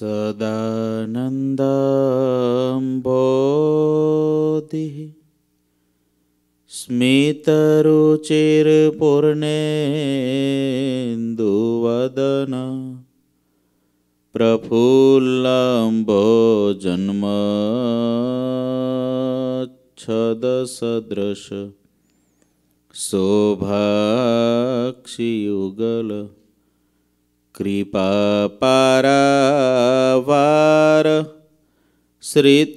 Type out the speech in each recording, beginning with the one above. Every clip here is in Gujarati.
सदानन्दम्भोदिः स्मितरुचिरपूर्णेन्दुवदन प्रफुल्लाम्भो जन्मच्छदसदृश शोभाक्षियुगल कृपापारावार श्रितसकलजीवातिसुखदो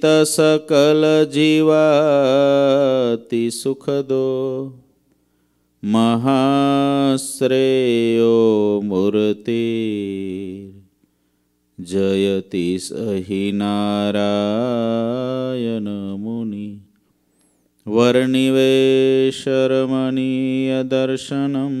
महाश्रेयो मूर्ति जयति सहि नारायणमुनि वर्णिवेशरमणियदर्शनम्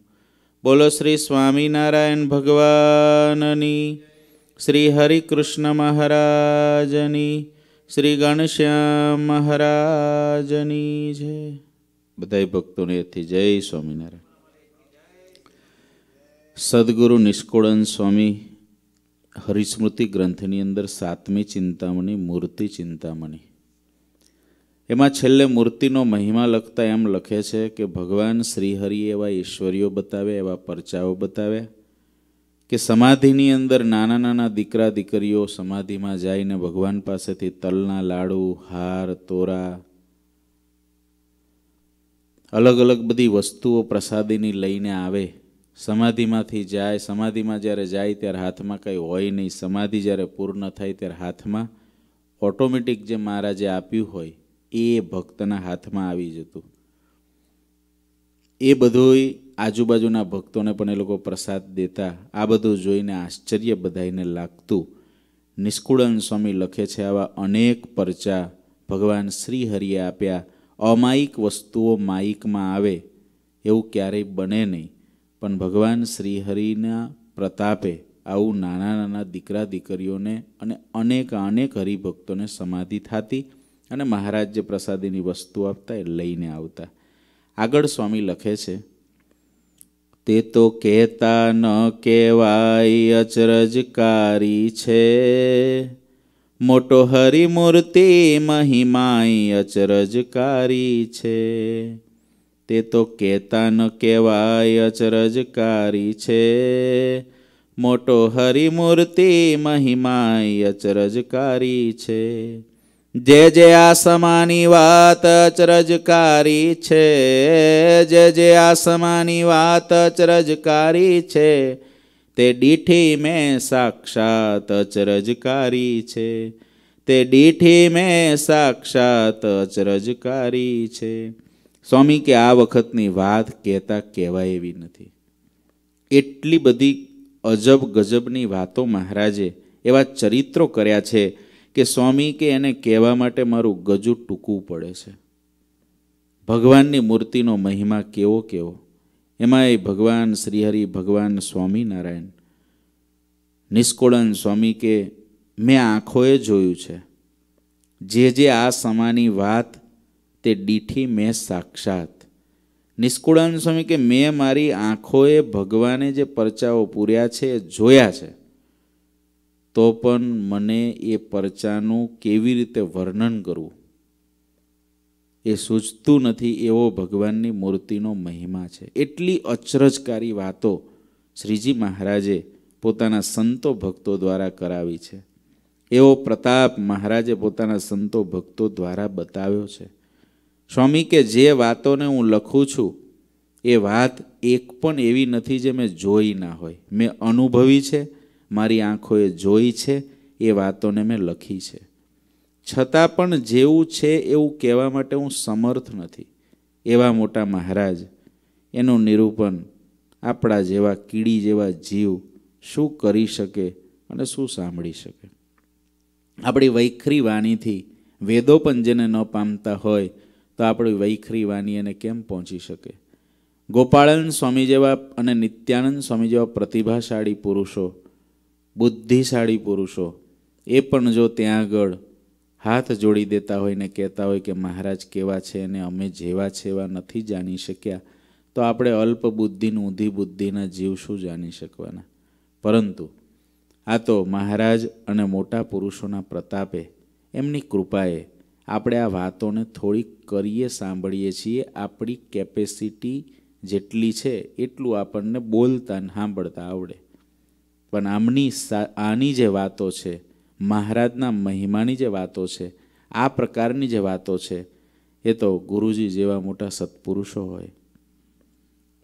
બોલો શ્રી સ્વામિનારાયણ ભગવાનની શ્રી હરિકૃષ્ણ મહારાજની શ્રી ગણશ્યામ મહારાજની જય બધા ભક્તોને એથી જય સ્વામિનારાયણ સદગુરુ નિષ્કુળન સ્વામી હરિસ્મૃતિ ગ્રંથની અંદર સાતમી ચિંતામણી મૂર્તિ ચિંતામણી એમાં છેલ્લે મૂર્તિનો મહિમા લખતા એમ લખે છે કે ભગવાન શ્રીહરિ એવા ઈશ્વરીઓ બતાવે એવા પરચાઓ બતાવે કે સમાધિની અંદર નાના નાના દીકરા દીકરીઓ સમાધિમાં જઈને ભગવાન પાસેથી તલના લાડુ હાર તોરા અલગ અલગ બધી વસ્તુઓ પ્રસાદીની લઈને આવે સમાધિમાંથી જાય સમાધિમાં જ્યારે જાય ત્યારે હાથમાં કંઈ હોય નહીં સમાધિ જ્યારે પૂર્ણ થાય ત્યારે હાથમાં ઓટોમેટિક જે મહારાજે આપ્યું હોય એ ભક્તના હાથમાં આવી જતું એ બધોય આજુબાજુના ભક્તોને પણ એ લોકો પ્રસાદ દેતા આ બધું જોઈને આશ્ચર્ય બધાઈને લાગતું નિષ્કુળન સ્વામી લખે છે આવા અનેક પરચા ભગવાન શ્રી હરિએ આપ્યા અમાયિક વસ્તુઓ માયિકમાં આવે એવું ક્યારેય બને નહીં પણ ભગવાન શ્રીહરિના પ્રતાપે આવું નાના નાના દીકરા દીકરીઓને અને અનેક અનેક હરિભક્તોને સમાધિ થતી અને મહારાજ જે પ્રસાદીની વસ્તુ આપતા એ લઈને આવતા આગળ સ્વામી લખે છે તે તો કહેતા ન કહેવાય અચરજકારી છે મોટો હરિમૂર્તિ મહિમાઈ અચરજકારી છે તે તો કહેતા ન કહેવાય અચરજકારી છે મોટો હરિમૂર્તિ મહિમાય અચરજકારી છે જે જે આસમાની વાત ચરજકારી છે જે જે આસમાની વાત ચરજકારી છે તે ડીઠી મેં સાક્ષાત ચરજકારી છે તે દીઠી મેં સાક્ષાત અચરજકારી છે સ્વામી કે આ વખતની વાત કહેતા કહેવાય એવી નથી એટલી બધી અજબ ગજબની વાતો મહારાજે એવા ચરિત્રો કર્યા છે કે સ્વામી કે એને કહેવા માટે મારું ગજુ ટૂંકવું પડે છે ભગવાનની મૂર્તિનો મહિમા કેવો કેવો એમાં એ ભગવાન શ્રીહરિ ભગવાન સ્વામિનારાયણ નિષ્કોળન સ્વામી કે મેં આંખોએ જોયું છે જે જે આ સમાની વાત તે ડીઠી મેં સાક્ષાત નિષ્કુળાન સ્વામી કે મેં મારી આંખોએ ભગવાને જે પરચાઓ પૂર્યા છે જોયા છે તો પણ મને એ પરચાનું કેવી રીતે વર્ણન કરવું એ સૂચતું નથી એવો ભગવાનની મૂર્તિનો મહિમા છે એટલી અચરજકારી વાતો શ્રીજી મહારાજે પોતાના સંતો ભક્તો દ્વારા કરાવી છે એવો પ્રતાપ મહારાજે પોતાના સંતો ભક્તો દ્વારા બતાવ્યો છે સ્વામી કે જે વાતોને હું લખું છું એ વાત એક પણ એવી નથી જે મેં જોઈ ના હોય મેં અનુભવી છે મારી આંખોએ જોઈ છે એ વાતોને મેં લખી છે છતાં પણ જેવું છે એવું કહેવા માટે હું સમર્થ નથી એવા મોટા મહારાજ એનું નિરૂપણ આપણા જેવા કીડી જેવા જીવ શું કરી શકે અને શું સાંભળી શકે આપણી વૈખરી વાણીથી વેદો પણ જેને ન પામતા હોય તો આપણી વૈખરી વાણી એને કેમ પહોંચી શકે ગોપાળન સ્વામી જેવા અને નિત્યાનંદ સ્વામી જેવા પ્રતિભાશાળી પુરુષો બુદ્ધિશાળી પુરુષો એ પણ જો ત્યાં આગળ હાથ જોડી દેતા હોય ને કહેતા હોય કે મહારાજ કેવા છે અને અમે જેવા છે એવા નથી જાણી શક્યા તો આપણે અલ્પ બુદ્ધિનું ઊંધી બુદ્ધિના જીવ શું જાણી શકવાના પરંતુ આ તો મહારાજ અને મોટા પુરુષોના પ્રતાપે એમની કૃપાએ આપણે આ વાતોને થોડીક કરીએ સાંભળીએ છીએ આપણી કેપેસિટી જેટલી છે એટલું આપણને બોલતા સાંભળતા આવડે પણ આમની આની જે વાતો છે મહારાજના મહિમાની જે વાતો છે આ પ્રકારની જે વાતો છે એ તો ગુરુજી જેવા મોટા સત્પુરુષો હોય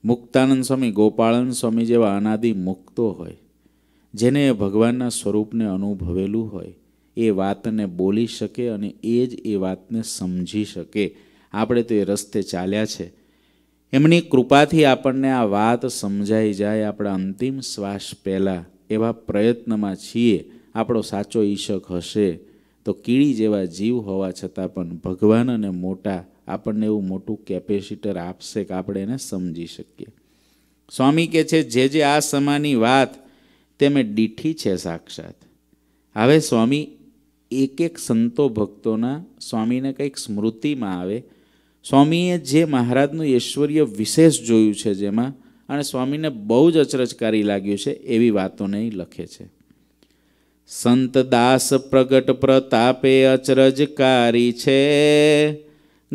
મુક્તાનંદ સ્વામી ગોપાળન સ્વામી જેવા અનાદિ મુક્તો હોય જેને ભગવાનના સ્વરૂપને અનુભવેલું હોય એ વાતને બોલી શકે અને એ જ એ વાતને સમજી શકે આપણે તો એ રસ્તે ચાલ્યા છે એમની કૃપાથી આપણને આ વાત સમજાઈ જાય આપણા અંતિમ શ્વાસ પહેલાં એવા પ્રયત્નમાં છીએ આપણો સાચો ઈશક હશે તો કીડી જેવા જીવ હોવા છતાં પણ ભગવાન અને મોટા આપણને એવું મોટું કેપેસિટર આપશે કે આપણે એને સમજી શકીએ સ્વામી કહે છે જે જે આ સમાની વાત તે મેં દીઠી છે સાક્ષાત હવે સ્વામી એક એક સંતો ભક્તોના સ્વામીને કંઈક સ્મૃતિમાં આવે સ્વામીએ જે મહારાજનું ઐશ્વર્ય વિશેષ જોયું છે જેમાં અને સ્વામીને બહુ જ અચરજકારી લાગ્યું છે એવી વાતોને લખે છે સંત દાસ પ્રગટ પ્રતાપે અચરજકારી છે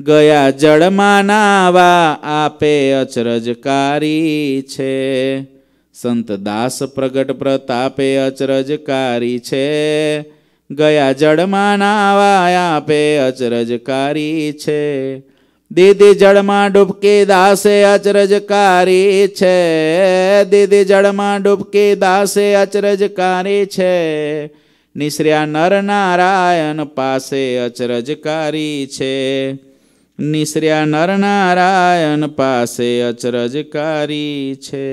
ગયા જળમાં નાવા આપે અચરજકારી છે સંત દાસ પ્રગટ પ્રતાપે અચરજકારી છે ગયા જળમાં નાવા આપે અચરજકારી છે દીદી જળમાં ડૂબકે દાસે અચરજ કારી છે દીદી જળમાં ડૂબકે દાસે અચરજ અચરજકારી છે નિશ્ર્યા નર નારાયણ પાસે કારી છે નિશ્ર્યા નર નારાયણ પાસે કારી છે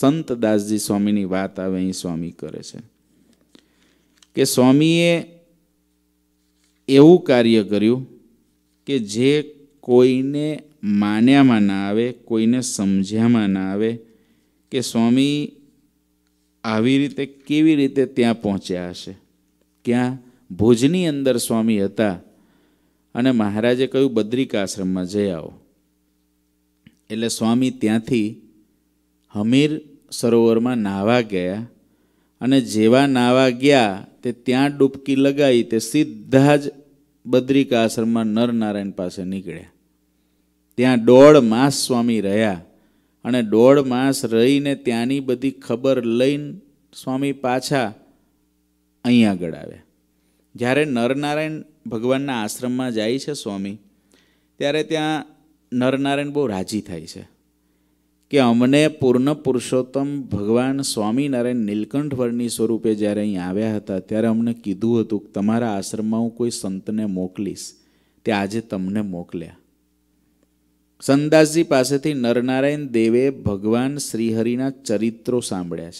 સંત દાસજી સ્વામીની વાત આવે અહીં સ્વામી કરે છે કે સ્વામીએ એવું કાર્ય કર્યું કે જે કોઈને માન્યામાં ના આવે કોઈને સમજ્યામાં ના આવે કે સ્વામી આવી રીતે કેવી રીતે ત્યાં પહોંચ્યા હશે ક્યાં ભુજની અંદર સ્વામી હતા અને મહારાજે કહ્યું બદ્રિકાશ્રમમાં જઈ આવો એટલે સ્વામી ત્યાંથી હમીર સરોવરમાં નાહવા ગયા અને જેવા નાહવા ગયા તે ત્યાં ડૂબકી લગાવી તે સીધા જ આશ્રમમાં નરનારાયણ પાસે નીકળ્યા ત્યાં દોઢ માસ સ્વામી રહ્યા અને દોઢ માસ રહીને ત્યાંની બધી ખબર લઈને સ્વામી પાછા અહીં આગળ આવ્યા જ્યારે નરનારાયણ ભગવાનના આશ્રમમાં જાય છે સ્વામી ત્યારે ત્યાં નરનારાયણ બહુ રાજી થાય છે કે અમને પૂર્ણ પુરુષોત્તમ ભગવાન સ્વામિનારાયણ નીલકંઠવર્ણી સ્વરૂપે જ્યારે અહીં આવ્યા હતા ત્યારે અમને કીધું હતું કે તમારા આશ્રમમાં હું કોઈ સંતને મોકલીશ તે આજે તમને મોકલ્યા સંદાસજી પાસેથી નરનારાયણ દેવે ભગવાન શ્રીહરિના ચરિત્રો સાંભળ્યા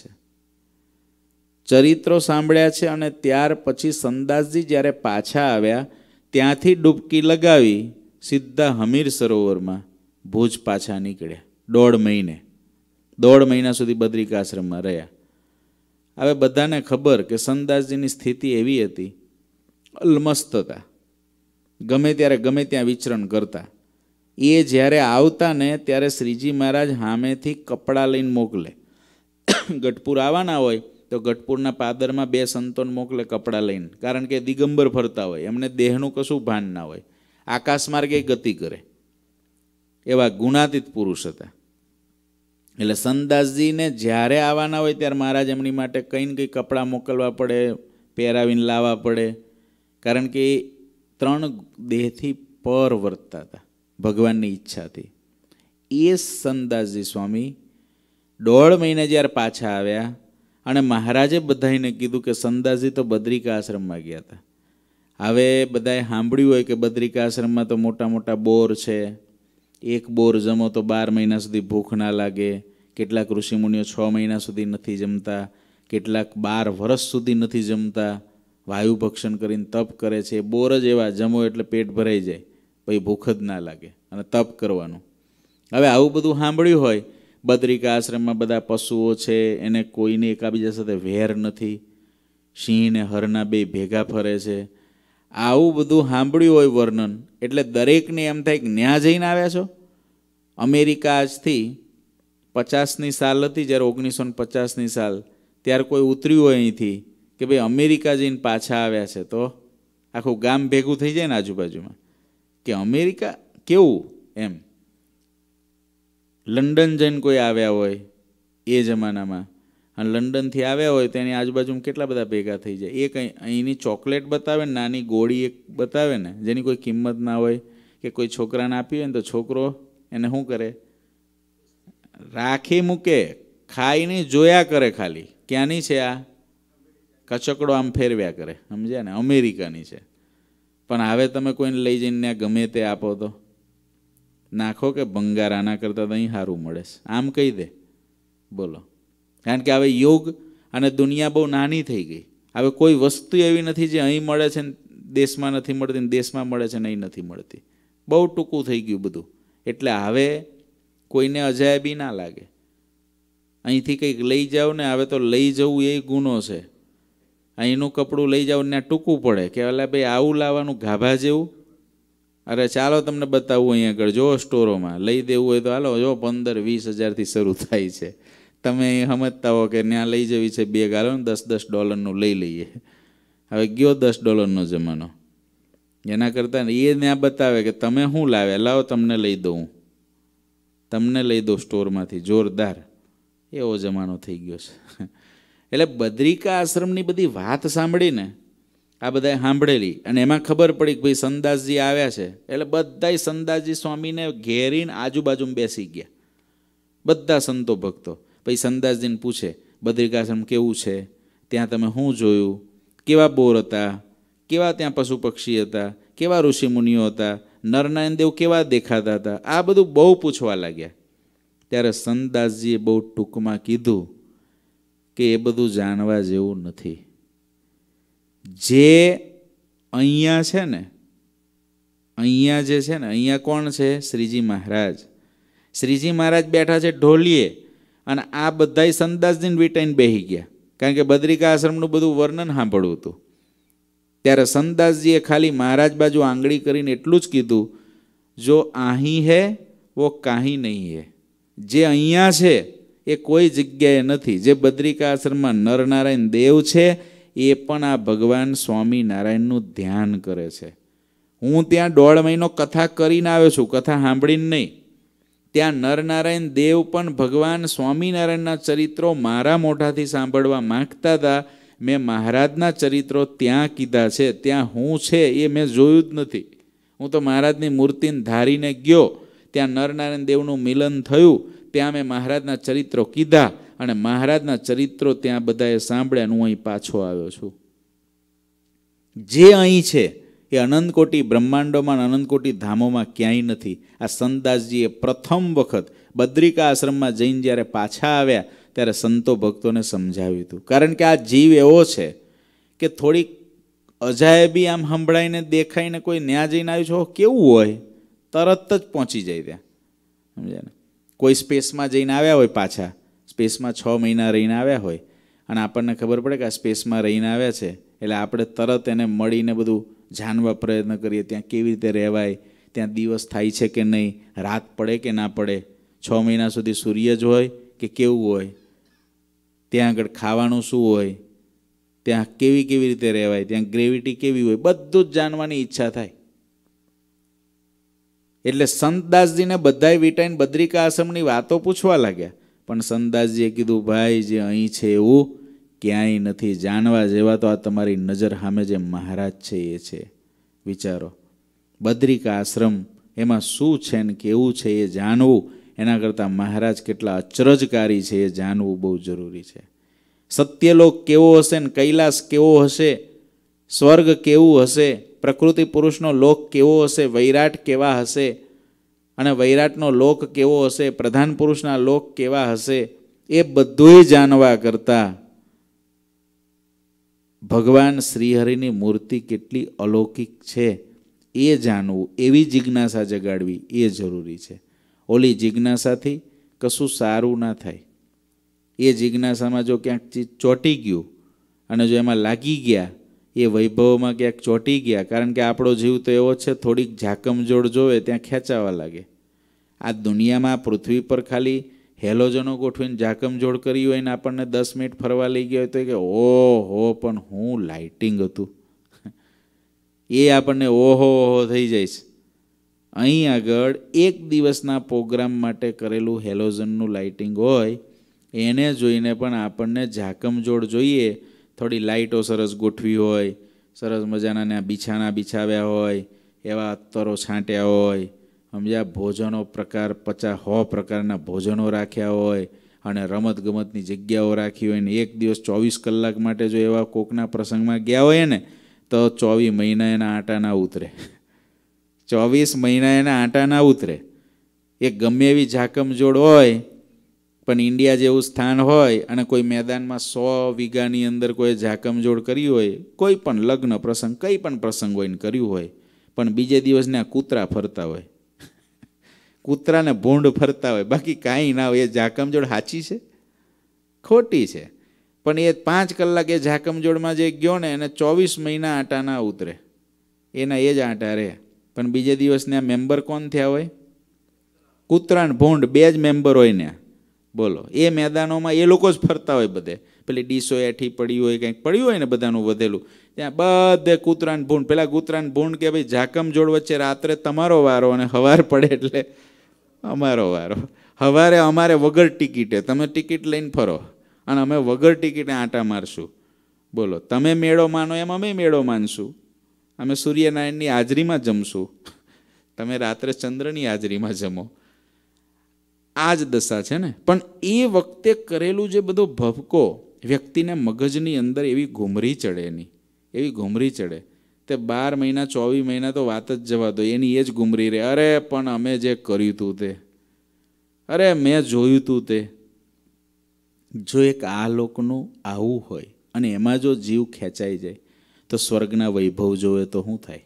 છે ચરિત્રો સાંભળ્યા છે અને ત્યાર પછી સંદાસજી જ્યારે પાછા આવ્યા ત્યાંથી ડૂબકી લગાવી સીધા હમીર સરોવરમાં ભુજ પાછા નીકળ્યા દોઢ મહિને દોઢ મહિના સુધી બદ્રિકાશ્રમમાં રહ્યા હવે બધાને ખબર કે સંદાસજીની સ્થિતિ એવી હતી અલમસ્ત હતા ગમે ત્યારે ગમે ત્યાં વિચરણ કરતા એ જ્યારે આવતા ને ત્યારે શ્રીજી મહારાજ સામેથી કપડાં લઈને મોકલે ગઢપુર આવવાના હોય તો ગઢપુરના પાદરમાં બે સંતોને મોકલે કપડાં લઈને કારણ કે દિગંબર ફરતા હોય એમને દેહનું કશું ભાન ના હોય આકાશ માર્ગે ગતિ કરે એવા ગુણાતીત પુરુષ હતા એટલે સંદાસજીને જ્યારે આવવાના હોય ત્યારે મહારાજ એમની માટે કંઈ ને કંઈ કપડાં મોકલવા પડે પહેરાવીને લાવવા પડે કારણ કે એ ત્રણ દેહથી પર વર્તતા હતા ભગવાનની ઈચ્છાથી એ સંદાસજી સ્વામી દોઢ મહિના જ્યારે પાછા આવ્યા અને મહારાજે બધાને કીધું કે સંદાસજી તો બદ્રિકા આશ્રમમાં ગયા હતા હવે બધાએ સાંભળ્યું હોય કે બદ્રિકા આશ્રમમાં તો મોટા મોટા બોર છે એક બોર જમો તો બાર મહિના સુધી ભૂખ ના લાગે કેટલાક ઋષિમુનિઓ છ મહિના સુધી નથી જમતા કેટલાક બાર વર્ષ સુધી નથી જમતા વાયુ ભક્ષણ કરીને તપ કરે છે બોર જ એવા જમો એટલે પેટ ભરાઈ જાય પછી ભૂખ જ ના લાગે અને તપ કરવાનું હવે આવું બધું સાંભળ્યું હોય બદ્રિકા આશ્રમમાં બધા પશુઓ છે એને કોઈને એકાબીજા સાથે વેર નથી સિંહ ને હરના બે ભેગા ફરે છે આવું બધું સાંભળ્યું હોય વર્ણન એટલે દરેકને એમ થાય કે ન્યા જઈને આવ્યા છો અમેરિકા આજથી પચાસની સાલ હતી જ્યારે ઓગણીસો ને પચાસની સાલ ત્યારે કોઈ ઉતર્યું હોય અહીંથી કે ભાઈ અમેરિકા જઈને પાછા આવ્યા છે તો આખું ગામ ભેગું થઈ જાય ને આજુબાજુમાં કે અમેરિકા કેવું એમ લંડન જઈને કોઈ આવ્યા હોય એ જમાનામાં અને લંડનથી આવ્યા હોય તેની આજુબાજુમાં કેટલા બધા ભેગા થઈ જાય એ કંઈ અહીંની ચોકલેટ બતાવે નાની ગોળી એક બતાવે ને જેની કોઈ કિંમત ના હોય કે કોઈ છોકરાને આપી હોય ને તો છોકરો એને શું કરે રાખી મૂકે ખાઈને જોયા કરે ખાલી ક્યાંની છે આ કચકડો આમ ફેરવ્યા કરે સમજ્યા ને અમેરિકાની છે પણ હવે તમે કોઈને લઈ જઈને ત્યાં ગમે તે આપો તો નાખો કે ભંગાર આના કરતાં તો અહીં સારું મળે છે આમ કહી દે બોલો કારણ કે હવે યોગ અને દુનિયા બહુ નાની થઈ ગઈ હવે કોઈ વસ્તુ એવી નથી જે અહીં મળે છે ને દેશમાં નથી મળતી ને દેશમાં મળે છે ને અહીં નથી મળતી બહુ ટૂંકું થઈ ગયું બધું એટલે હવે કોઈને અજાયબી ના લાગે અહીંથી કંઈક લઈ જાઓ ને હવે તો લઈ જવું એ ગુનો છે અહીંનું કપડું લઈ જાઓ ત્યાં ટૂંકવું પડે કે એટલે ભાઈ આવું લાવવાનું ગાભા જેવું અરે ચાલો તમને બતાવું અહીંયા આગળ જો સ્ટોરોમાં લઈ દેવું હોય તો હાલો જો પંદર વીસ હજારથી શરૂ થાય છે તમે સમજતા હો કે ત્યાં લઈ જવી છે બે ગાલો દસ દસ ડોલરનું લઈ લઈએ હવે ગયો દસ ડોલરનો જમાનો એના કરતાં એ ત્યાં બતાવે કે તમે શું લાવે લાવો તમને લઈ દઉં તમને લઈ દઉં સ્ટોરમાંથી જોરદાર એવો જમાનો થઈ ગયો છે એટલે બદ્રિકા આશ્રમની બધી વાત સાંભળીને આ બધાએ સાંભળેલી અને એમાં ખબર પડી કે ભાઈ સંદાસજી આવ્યા છે એટલે બધાય સંદાસજી સ્વામીને ઘેરીને આજુબાજુમાં બેસી ગયા બધા સંતો ભક્તો પછી સંદાસજીને પૂછે બદ્રિકાશ્રમ કેવું છે ત્યાં તમે શું જોયું કેવા બોર હતા કેવા ત્યાં પશુ પક્ષી હતા કેવા ઋષિ મુનિઓ હતા નરનારાયણ દેવ કેવા દેખાતા હતા આ બધું બહુ પૂછવા લાગ્યા ત્યારે સંદાસજીએ બહુ ટૂંકમાં કીધું કે એ બધું જાણવા જેવું નથી જે અહીંયા છે ને અહીંયા જે છે ને અહીંયા કોણ છે શ્રીજી મહારાજ શ્રીજી મહારાજ બેઠા છે ઢોલીએ અને આ બધા સંદાસજીને વિટાઈને બેહી ગયા કારણ કે બદ્રિકા આશ્રમનું બધું વર્ણન સાંભળવું હતું ત્યારે સંદાસજીએ ખાલી મહારાજ બાજુ આંગળી કરીને એટલું જ કીધું જો અહીં હે વો કાંઈ નહીં હે જે અહીંયા છે એ કોઈ જગ્યાએ નથી જે બદ્રિકા આશ્રમમાં નરનારાયણ દેવ છે એ પણ આ ભગવાન સ્વામિનારાયણનું ધ્યાન કરે છે હું ત્યાં દોઢ મહિનો કથા કરીને આવ્યો છું કથા સાંભળીને નહીં ત્યાં નરનારાયણ દેવ પણ ભગવાન સ્વામિનારાયણના ચરિત્રો મારા મોઢાથી સાંભળવા માગતા હતા મેં મહારાજના ચરિત્રો ત્યાં કીધા છે ત્યાં હું છે એ મેં જોયું જ નથી હું તો મહારાજની મૂર્તિને ધારીને ગયો ત્યાં નરનારાયણ દેવનું મિલન થયું ત્યાં મેં મહારાજના ચરિત્રો કીધા અને મહારાજના ચરિત્રો ત્યાં બધાએ સાંભળ્યા હું અહીં પાછો આવ્યો છું જે અહીં છે એ અનંતકોટી બ્રહ્માંડોમાં અનંતકોટી ધામોમાં ક્યાંય નથી આ સંતદાસજીએ પ્રથમ વખત બદ્રિકા આશ્રમમાં જઈને જ્યારે પાછા આવ્યા ત્યારે સંતો ભક્તોને સમજાવ્યું હતું કારણ કે આ જીવ એવો છે કે થોડીક અજાયબી આમ સંભળાઈને દેખાઈને કોઈ ન્યા જઈને આવ્યું છે કેવું હોય તરત જ પહોંચી જાય ત્યાં સમજાય ને કોઈ સ્પેસમાં જઈને આવ્યા હોય પાછા સ્પેસમાં છ મહિના રહીને આવ્યા હોય અને આપણને ખબર પડે કે આ સ્પેસમાં રહીને આવ્યા છે એટલે આપણે તરત એને મળીને બધું જાણવા પ્રયત્ન કરીએ ત્યાં કેવી રીતે રહેવાય ત્યાં દિવસ થાય છે કે નહીં રાત પડે કે ના પડે છ મહિના સુધી સૂર્ય જ હોય કે કેવું હોય ત્યાં આગળ ખાવાનું શું હોય ત્યાં કેવી કેવી રીતે રહેવાય ત્યાં ગ્રેવિટી કેવી હોય બધું જ જાણવાની ઈચ્છા થાય એટલે સંતદાસજીને બધાએ વિટાઈને બદ્રિકા આશ્રમની વાતો પૂછવા લાગ્યા પણ સંતદાસજીએ કીધું ભાઈ જે અહીં છે એવું ક્યાંય નથી જાણવા જેવા તો આ તમારી નજર સામે જે મહારાજ છે એ છે વિચારો બદ્રિકા આશ્રમ એમાં શું છે ને કેવું છે એ જાણવું એના કરતાં મહારાજ કેટલા અચરજકારી છે એ જાણવું બહુ જરૂરી છે સત્યલોક કેવો હશે ને કૈલાસ કેવો હશે સ્વર્ગ કેવું હશે પ્રકૃતિ પુરુષનો લોક કેવો હશે વૈરાટ કેવા હશે અને વૈરાટનો લોક કેવો હશે પ્રધાન પુરુષના લોક કેવા હશે એ બધુંય જાણવા કરતાં ભગવાન શ્રીહરિની મૂર્તિ કેટલી અલૌકિક છે એ જાણવું એવી જિજ્ઞાસા જગાડવી એ જરૂરી છે ઓલી જિજ્ઞાસાથી કશું સારું ના થાય એ જિજ્ઞાસામાં જો ક્યાંક ચીજ ચોંટી ગયું અને જો એમાં લાગી ગયા એ વૈભવમાં ક્યાંક ચોંટી ગયા કારણ કે આપણો જીવ તો એવો છે થોડીક ઝાકમજોડ જોવે ત્યાં ખેંચાવા લાગે આ દુનિયામાં પૃથ્વી પર ખાલી હેલોજનો ગોઠવીને ઝાકમજોડ કરી હોય ને આપણને દસ મિનિટ ફરવા લઈ ગયો હોય તો કે ઓહો પણ હું લાઇટિંગ હતું એ આપણને ઓહો ઓહો થઈ જાય છે અહીં આગળ એક દિવસના પ્રોગ્રામ માટે કરેલું હેલોજનનું લાઇટિંગ હોય એને જોઈને પણ આપણને ઝાકમજોડ જોઈએ થોડી લાઇટો સરસ ગોઠવી હોય સરસ મજાના બિછાના બિછાવ્યા હોય એવા અત્તરો છાંટ્યા હોય સમજ્યા ભોજનો પ્રકાર પચાસ હો પ્રકારના ભોજનો રાખ્યા હોય અને રમત ગમતની જગ્યાઓ રાખી હોય ને એક દિવસ ચોવીસ કલાક માટે જો એવા કોકના પ્રસંગમાં ગયા હોય ને તો ચોવીસ મહિના એના આટા ઉતરે ચોવીસ મહિના એના આટા ઉતરે એ ગમે એવી ઝાકમજોડ હોય પણ ઇન્ડિયા જેવું સ્થાન હોય અને કોઈ મેદાનમાં સો વીઘાની અંદર કોઈ ઝાકમજોડ કરી હોય કોઈ પણ લગ્ન પ્રસંગ કંઈ પણ પ્રસંગ હોય કર્યું હોય પણ બીજે દિવસને આ કૂતરા ફરતા હોય કૂતરાને ભૂંડ ફરતા હોય બાકી કાંઈ ના હોય એ ઝાકમજોડ સાચી છે ખોટી છે પણ એ પાંચ કલાક એ ઝાકમજોડમાં જે ગયો ને એને ચોવીસ મહિના આટા ના ઉતરે એના એ જ આટા રહે પણ બીજે દિવસને આ મેમ્બર કોણ થયા હોય કૂતરાને ભૂંડ બે જ મેમ્બર હોય ને બોલો એ મેદાનોમાં એ લોકો જ ફરતા હોય બધે પેલી ડીસો એઠી પડી હોય કંઈક પડ્યું હોય ને બધાનું વધેલું ત્યાં બધે કૂતરાન ભૂંડ પેલા કૂતરાન ભૂંડ કે ભાઈ ઝાકમ જોડ વચ્ચે રાત્રે તમારો વારો અને હવાર પડે એટલે અમારો વારો હવારે અમારે વગર ટિકિટે તમે ટિકિટ લઈને ફરો અને અમે વગર ટિકિટે આંટા મારશું બોલો તમે મેળો માનો એમ અમે મેળો માનશું અમે સૂર્યનારાયણની હાજરીમાં જમશું તમે રાત્રે ચંદ્રની હાજરીમાં જમો આ જ દશા છે ને પણ એ વખતે કરેલું જે બધો ભભકો વ્યક્તિને મગજની અંદર એવી ઘૂમરી ચડે એની એવી ઘૂમરી ચડે તે બાર મહિના ચોવીસ મહિના તો વાત જ જવા દો એની એ જ ઘૂમરી રહે અરે પણ અમે જે કર્યું તું તે અરે મેં જોયું તું તે જો એક આ લોકોનું આવું હોય અને એમાં જો જીવ ખેંચાઈ જાય તો સ્વર્ગના વૈભવ જોવે તો શું થાય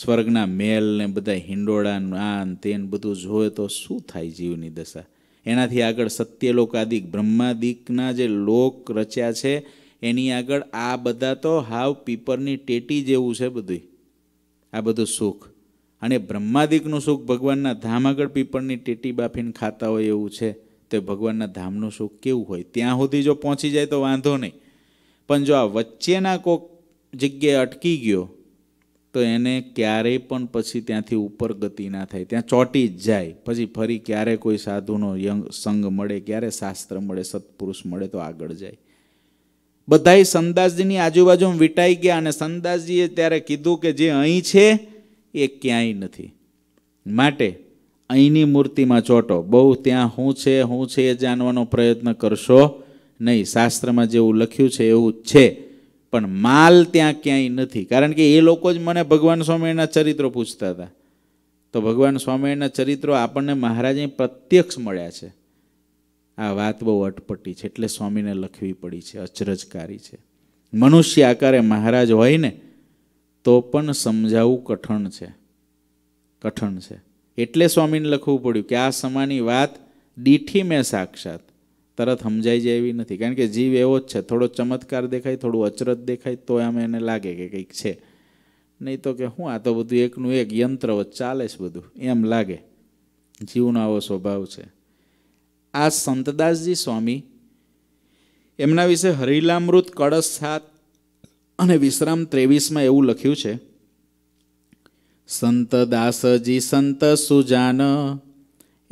સ્વર્ગના મેલ ને બધા હિંડોળા આન તેન બધું જોવે તો શું થાય જીવની દશા એનાથી આગળ સત્યલોકાદિક બ્રહ્માદિકના જે લોક રચ્યા છે એની આગળ આ બધા તો હાવ પીપરની ટેટી જેવું છે બધું આ બધું સુખ અને બ્રહ્માદિકનું સુખ ભગવાનના ધામ આગળ પીપળની ટેટી બાફીને ખાતા હોય એવું છે તો ભગવાનના ધામનું સુખ કેવું હોય ત્યાં સુધી જો પહોંચી જાય તો વાંધો નહીં પણ જો આ વચ્ચેના કોઈક જગ્યાએ અટકી ગયો તો એને ક્યારેય પણ પછી ત્યાંથી ઉપર ગતિ ના થાય ત્યાં ચોંટી જ જાય પછી ફરી ક્યારે કોઈ સાધુનો યંગ સંગ મળે ક્યારે શાસ્ત્ર મળે સત્પુરુષ મળે તો આગળ જાય બધાય સંદાસજીની આજુબાજુ વિટાઈ ગયા અને સંદાસજીએ ત્યારે કીધું કે જે અહીં છે એ ક્યાંય નથી માટે અહીંની મૂર્તિમાં ચોંટો બહુ ત્યાં શું છે હું છે એ જાણવાનો પ્રયત્ન કરશો નહીં શાસ્ત્રમાં જેવું લખ્યું છે એવું જ છે પણ માલ ત્યાં ક્યાંય નથી કારણ કે એ લોકો જ મને ભગવાન સ્વામિનારાયણના ચરિત્રો પૂછતા હતા તો ભગવાન સ્વામિનારાયણના ચરિત્રો આપણને મહારાજે પ્રત્યક્ષ મળ્યા છે આ વાત બહુ અટપટી છે એટલે સ્વામીને લખવી પડી છે અચરજકારી છે મનુષ્ય આકારે મહારાજ હોય ને તો પણ સમજાવવું કઠણ છે કઠણ છે એટલે સ્વામીને લખવું પડ્યું કે આ સમાની વાત દીઠી મેં સાક્ષાત તરત સમજાઈ જાય એવી નથી કારણ કે જીવ એવો જ છે થોડો ચમત્કાર દેખાય થોડું અચરજ દેખાય તો આમ એને લાગે કે કંઈક છે નહીં તો કે હું આ તો બધું એકનું એક યંત્ર ચાલે છે બધું એમ લાગે જીવનો આવો સ્વભાવ છે આ સંતદાસજી સ્વામી એમના વિશે હરિલામૃત કળશ સાત અને વિશ્રામ ત્રેવીસમાં એવું લખ્યું છે સંત દાસજી સંત સુજાન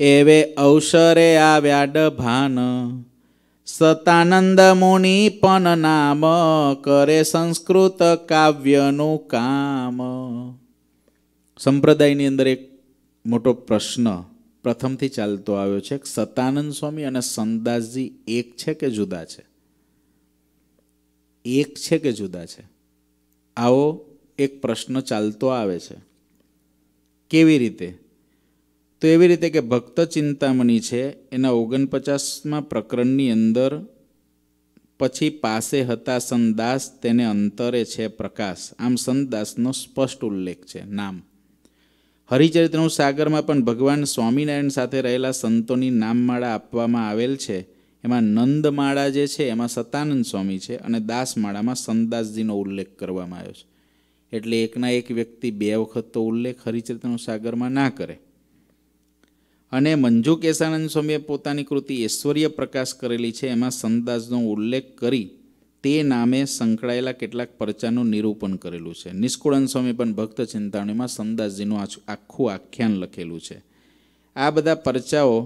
એવે અવસરે આવ્યા ડભાન સતાનંદ મુનિ પણ નામ કરે સંસ્કૃત કાવ્યનું કામ સંપ્રદાયની અંદર એક મોટો પ્રશ્ન પ્રથમથી ચાલતો આવ્યો છે સતાનંદ સ્વામી અને સંદાસજી એક છે કે જુદા છે એક છે કે જુદા છે આવો એક પ્રશ્ન ચાલતો આવે છે કેવી રીતે તો એવી રીતે કે ભક્ત ચિંતામણી છે એના ઓગણપચાસમાં પ્રકરણની અંદર પછી પાસે હતા સંદાસ તેને અંતરે છે પ્રકાશ આમ સંતદાસનો સ્પષ્ટ ઉલ્લેખ છે નામ હરિચરિત્રનું સાગરમાં પણ ભગવાન સ્વામિનારાયણ સાથે રહેલા સંતોની નામમાળા આપવામાં આવેલ છે એમાં નંદમાળા જે છે એમાં સતાનંદ સ્વામી છે અને દાસમાળામાં સંદાસજીનો ઉલ્લેખ કરવામાં આવ્યો છે એટલે એકના એક વ્યક્તિ બે વખત તો ઉલ્લેખ હરિચરિત્રનું સાગરમાં ના કરે અને મંજુ કેશાનંદ સ્વામીએ પોતાની કૃતિ ઐશ્વર્ય પ્રકાશ કરેલી છે એમાં સંદાસનો ઉલ્લેખ કરી તે નામે સંકળાયેલા કેટલાક પરચાનું નિરૂપણ કરેલું છે નિષ્કુળન સ્વામી પણ ભક્ત ચિંતાણીમાં સંદાસજીનું આખું આખ્યાન લખેલું છે આ બધા પરચાઓ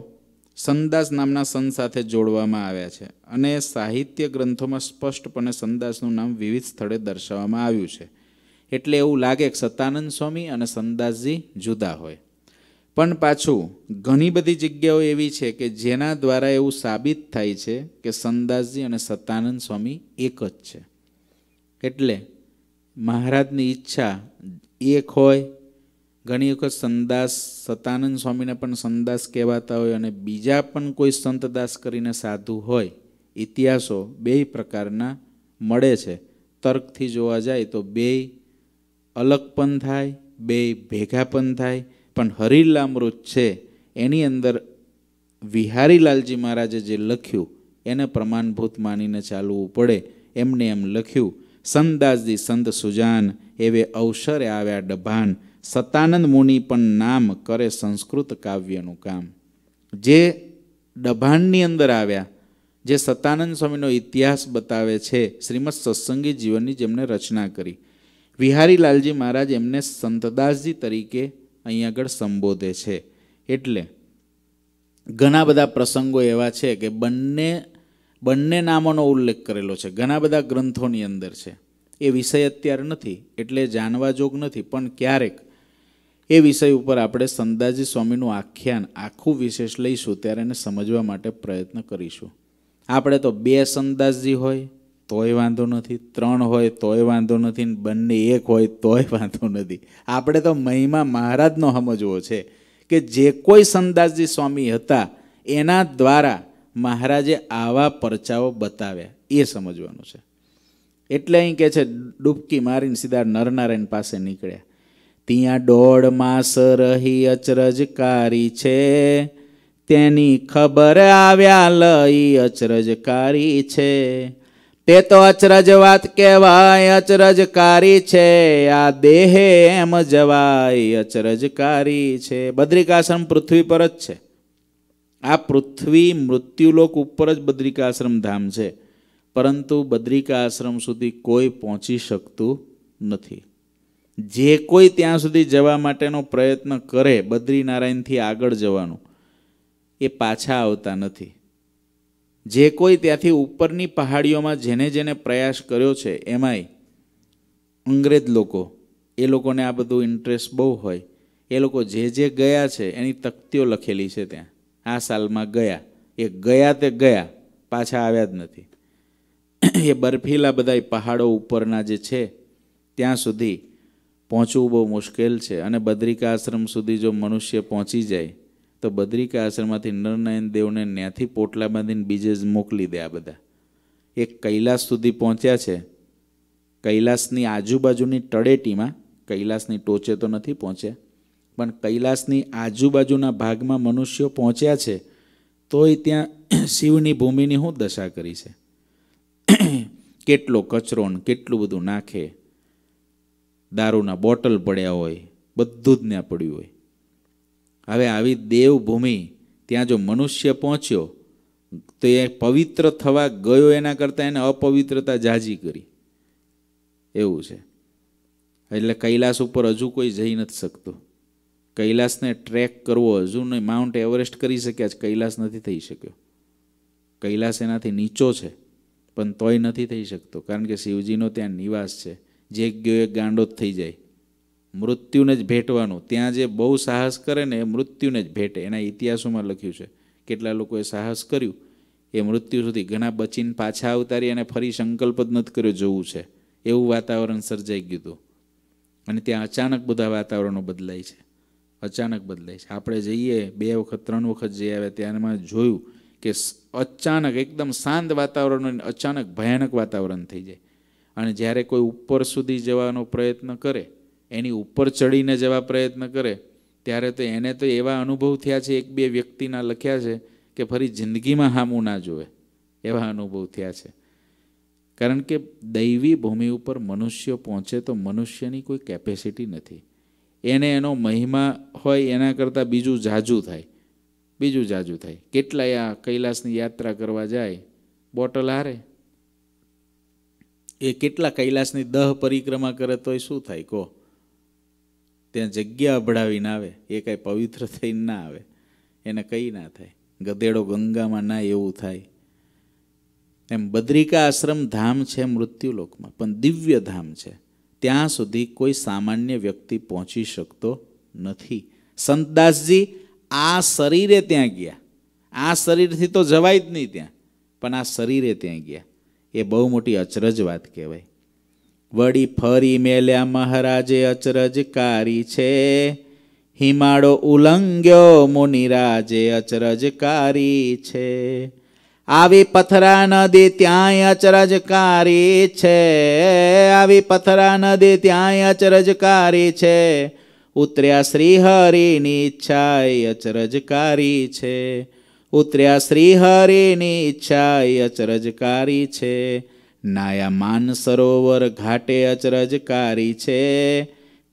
સંદાસ નામના સંત સાથે જોડવામાં આવ્યા છે અને સાહિત્ય ગ્રંથોમાં સ્પષ્ટપણે સંદાસનું નામ વિવિધ સ્થળે દર્શાવવામાં આવ્યું છે એટલે એવું લાગે કે સતાનંદ સ્વામી અને સંદાસજી જુદા હોય પણ પાછું ઘણી બધી જગ્યાઓ એવી છે કે જેના દ્વારા એવું સાબિત થાય છે કે સંદાસજી અને સત્તાનંદ સ્વામી એક જ છે એટલે મહારાજની ઈચ્છા એક હોય ઘણી વખત સંદાસ સતાનંદ સ્વામીને પણ સંદાસ કહેવાતા હોય અને બીજા પણ કોઈ સંતદાસ કરીને સાધુ હોય ઇતિહાસો બે પ્રકારના મળે છે તર્કથી જોવા જાય તો બે અલગ પણ થાય બે ભેગા પણ થાય પણ હરિલામૃત છે એની અંદર વિહારી લાલજી મહારાજે જે લખ્યું એને પ્રમાણભૂત માનીને ચાલવું પડે એમને એમ લખ્યું સંદાસજી સંત સુજાન એવે અવસરે આવ્યા ડભાન સતાનંદ મુનિ પણ નામ કરે સંસ્કૃત કાવ્યનું કામ જે ડભાણની અંદર આવ્યા જે સતાનંદ સ્વામીનો ઇતિહાસ બતાવે છે શ્રીમદ સત્સંગી જીવનની જેમણે રચના કરી વિહારી લાલજી મહારાજ એમને સંતદાસજી તરીકે અહીં આગળ સંબોધે છે એટલે ઘણા બધા પ્રસંગો એવા છે કે બંને બંને નામોનો ઉલ્લેખ કરેલો છે ઘણા બધા ગ્રંથોની અંદર છે એ વિષય અત્યારે નથી એટલે જાણવા જોગ નથી પણ ક્યારેક એ વિષય ઉપર આપણે સંદાજી સ્વામીનું આખ્યાન આખું વિશેષ લઈશું ત્યારે એને સમજવા માટે પ્રયત્ન કરીશું આપણે તો બે સંદાસજી હોય તોય વાંધો નથી ત્રણ હોય તોય વાંધો નથી ને બંને એક હોય તોય વાંધો નથી આપણે તો મહિમા મહારાજનો સમજવો છે કે જે કોઈ સંદાસજી સ્વામી હતા એના દ્વારા મહારાજે આવા પરચાઓ બતાવ્યા એ સમજવાનું છે એટલે અહીં કહે છે ડૂબકી મારીને સીધા નરનારાયણ પાસે નીકળ્યા ત્યાં દોઢ માસ રહી અચરજકારી છે તેની ખબર આવ્યા લઈ અચરજકારી છે તે તો અચરજ વાત કહેવાય અચરજકારી છે આ દેહે એમ જવાય અચરજકારી છે બદ્રિકાશ્રમ પૃથ્વી પર જ છે આ પૃથ્વી મૃત્યુલોક ઉપર જ બદ્રિકાશ્રમ ધામ છે પરંતુ બદ્રિકાશ્રમ સુધી કોઈ પહોંચી શકતું નથી જે કોઈ ત્યાં સુધી જવા માટેનો પ્રયત્ન કરે બદ્રીનારાયણથી આગળ જવાનું એ પાછા આવતા નથી જે કોઈ ત્યાંથી ઉપરની પહાડીઓમાં જેને જેને પ્રયાસ કર્યો છે એમાંય અંગ્રેજ લોકો એ લોકોને આ બધું ઇન્ટરેસ્ટ બહુ હોય એ લોકો જે જે ગયા છે એની તકતીઓ લખેલી છે ત્યાં આ સાલમાં ગયા એ ગયા તે ગયા પાછા આવ્યા જ નથી એ બર્ફીલા બધા પહાડો ઉપરના જે છે ત્યાં સુધી પહોંચવું બહુ મુશ્કેલ છે અને બદ્રિકા આશ્રમ સુધી જો મનુષ્ય પહોંચી જાય તો બદ્રિકા આશ્રમમાંથી નરનારાયણ દેવને ત્યાંથી પોટલા બાંધીને બીજે જ મોકલી દે આ બધા એ કૈલાસ સુધી પહોંચ્યા છે કૈલાસની આજુબાજુની તળેટીમાં કૈલાસની ટોચે તો નથી પહોંચ્યા પણ કૈલાસની આજુબાજુના ભાગમાં મનુષ્યો પહોંચ્યા છે તોય ત્યાં શિવની ભૂમિની શું દશા કરી છે કેટલો કચરો કેટલું બધું નાખે દારૂના બોટલ પડ્યા હોય બધું જ ત્યાં પડ્યું હોય હવે આવી દેવભૂમિ ત્યાં જો મનુષ્ય પહોંચ્યો તો એ પવિત્ર થવા ગયો એના કરતાં એને અપવિત્રતા જાજી કરી એવું છે એટલે કૈલાસ ઉપર હજુ કોઈ જઈ નથી શકતો કૈલાસને ટ્રેક કરવો હજુ નહીં માઉન્ટ એવરેસ્ટ કરી શક્યા છે કૈલાસ નથી થઈ શક્યો કૈલાસ એનાથી નીચો છે પણ તોય નથી થઈ શકતો કારણ કે શિવજીનો ત્યાં નિવાસ છે જે ગયો એ ગાંડો જ થઈ જાય મૃત્યુને જ ભેટવાનું ત્યાં જે બહુ સાહસ કરે ને એ મૃત્યુને જ ભેટે એના ઇતિહાસોમાં લખ્યું છે કેટલા લોકોએ સાહસ કર્યું એ મૃત્યુ સુધી ઘણા બચીને પાછા આવતારી અને ફરી સંકલ્પ જ નથી કર્યો જોવું છે એવું વાતાવરણ સર્જાઈ ગયું હતું અને ત્યાં અચાનક બધા વાતાવરણો બદલાય છે અચાનક બદલાય છે આપણે જઈએ બે વખત ત્રણ વખત જઈ આવ્યા ત્યારમાં જોયું કે અચાનક એકદમ શાંત વાતાવરણ અચાનક ભયાનક વાતાવરણ થઈ જાય અને જ્યારે કોઈ ઉપર સુધી જવાનો પ્રયત્ન કરે એની ઉપર ચડીને જવા પ્રયત્ન કરે ત્યારે તો એને તો એવા અનુભવ થયા છે એક બે વ્યક્તિના લખ્યા છે કે ફરી જિંદગીમાં હામું ના જોવે એવા અનુભવ થયા છે કારણ કે દૈવી ભૂમિ ઉપર મનુષ્ય પહોંચે તો મનુષ્યની કોઈ કેપેસિટી નથી એને એનો મહિમા હોય એના કરતાં બીજું જાજુ થાય બીજું જાજુ થાય કેટલાય આ કૈલાસની યાત્રા કરવા જાય બોટલ હારે એ કેટલા કૈલાસની દહ પરિક્રમા કરે તોય શું થાય કહો ત્યાં જગ્યા અભડાવીને આવે એ કાંઈ પવિત્ર થઈને ના આવે એને કંઈ ના થાય ગધેડો ગંગામાં ના એવું થાય એમ બદ્રિકા આશ્રમ ધામ છે મૃત્યુલોકમાં પણ દિવ્ય ધામ છે ત્યાં સુધી કોઈ સામાન્ય વ્યક્તિ પહોંચી શકતો નથી સંતદાસજી આ શરીરે ત્યાં ગયા આ શરીરથી તો જવાય જ નહીં ત્યાં પણ આ શરીરે ત્યાં ગયા એ બહુ મોટી અચરજ વાત કહેવાય વળી ફરી મેલ્યા મહારાજે અચરજ કારી છે હિમાળો ઉલંગ્યો મુનિરાજે અચરજ કારી છે આવી પથરા નદી ત્યાંય અચરજ કારી છે આવી પથરા નદી ત્યાંય અચરજ કારી છે ઉતર્યા શ્રીહરિની ઈચ્છાય કારી છે ઉતર્યા શ્રીહરિની ઈચ્છાય કારી છે નાયામાન સરોવર ઘાટે અચરજકારી છે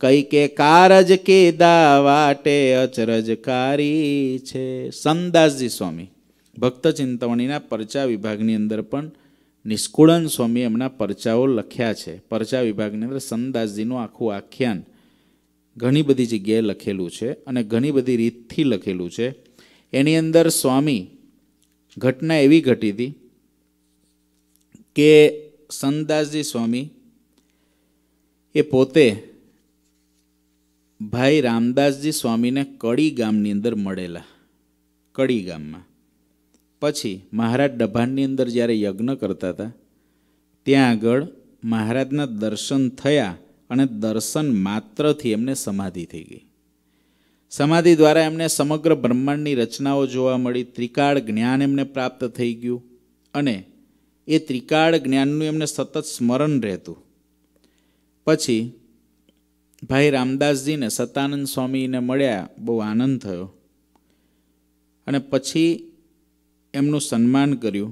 કઈ કે કારજ કે દા વાટે અચરજકારી છે સંદાસજી સ્વામી ભક્ત ચિંતવણીના પરચા વિભાગની અંદર પણ નિષ્કુળન સ્વામી એમના પરચાઓ લખ્યા છે પરચા વિભાગની અંદર સંદાસજીનું આખું આખ્યાન ઘણી બધી જગ્યાએ લખેલું છે અને ઘણી બધી રીતથી લખેલું છે એની અંદર સ્વામી ઘટના એવી ઘટી હતી કે સંદાસજી સ્વામી એ પોતે ભાઈ રામદાસજી સ્વામીને કડી ગામની અંદર મળેલા કડી ગામમાં પછી મહારાજ ડભાણની અંદર જ્યારે યજ્ઞ કરતા હતા ત્યાં આગળ મહારાજના દર્શન થયા અને દર્શન માત્રથી એમને સમાધિ થઈ ગઈ સમાધિ દ્વારા એમને સમગ્ર બ્રહ્માંડની રચનાઓ જોવા મળી ત્રિકાળ જ્ઞાન એમને પ્રાપ્ત થઈ ગયું અને એ ત્રિકાળ જ્ઞાનનું એમને સતત સ્મરણ રહેતું પછી ભાઈ રામદાસજીને સતાનંદ સ્વામીને મળ્યા બહુ આનંદ થયો અને પછી એમનું સન્માન કર્યું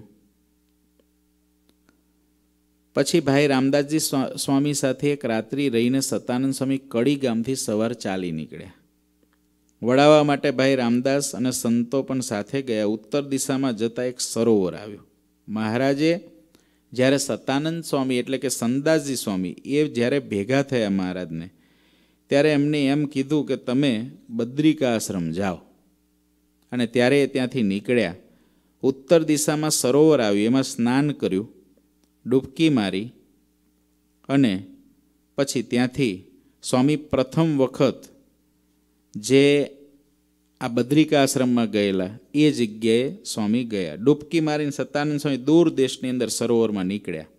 પછી ભાઈ રામદાસજી સ્વામી સાથે એક રાત્રિ રહીને સતાનંદ સ્વામી કડી ગામથી સવાર ચાલી નીકળ્યા વડાવા માટે ભાઈ રામદાસ અને સંતો પણ સાથે ગયા ઉત્તર દિશામાં જતાં એક સરોવર આવ્યું મહારાજે જ્યારે સતાનંદ સ્વામી એટલે કે સંદાસજી સ્વામી એ જ્યારે ભેગા થયા મહારાજને ત્યારે એમને એમ કીધું કે તમે બદ્રિકા આશ્રમ જાઓ અને ત્યારે ત્યાંથી નીકળ્યા ઉત્તર દિશામાં સરોવર આવ્યું એમાં સ્નાન કર્યું ડૂબકી મારી અને પછી ત્યાંથી સ્વામી પ્રથમ વખત જે આ બદ્રિકા આશ્રમમાં ગયેલા એ જગ્યાએ સ્વામી ગયા ડૂબકી મારીને સત્તાનંદ સ્વામી દૂર દેશની અંદર સરોવરમાં નીકળ્યા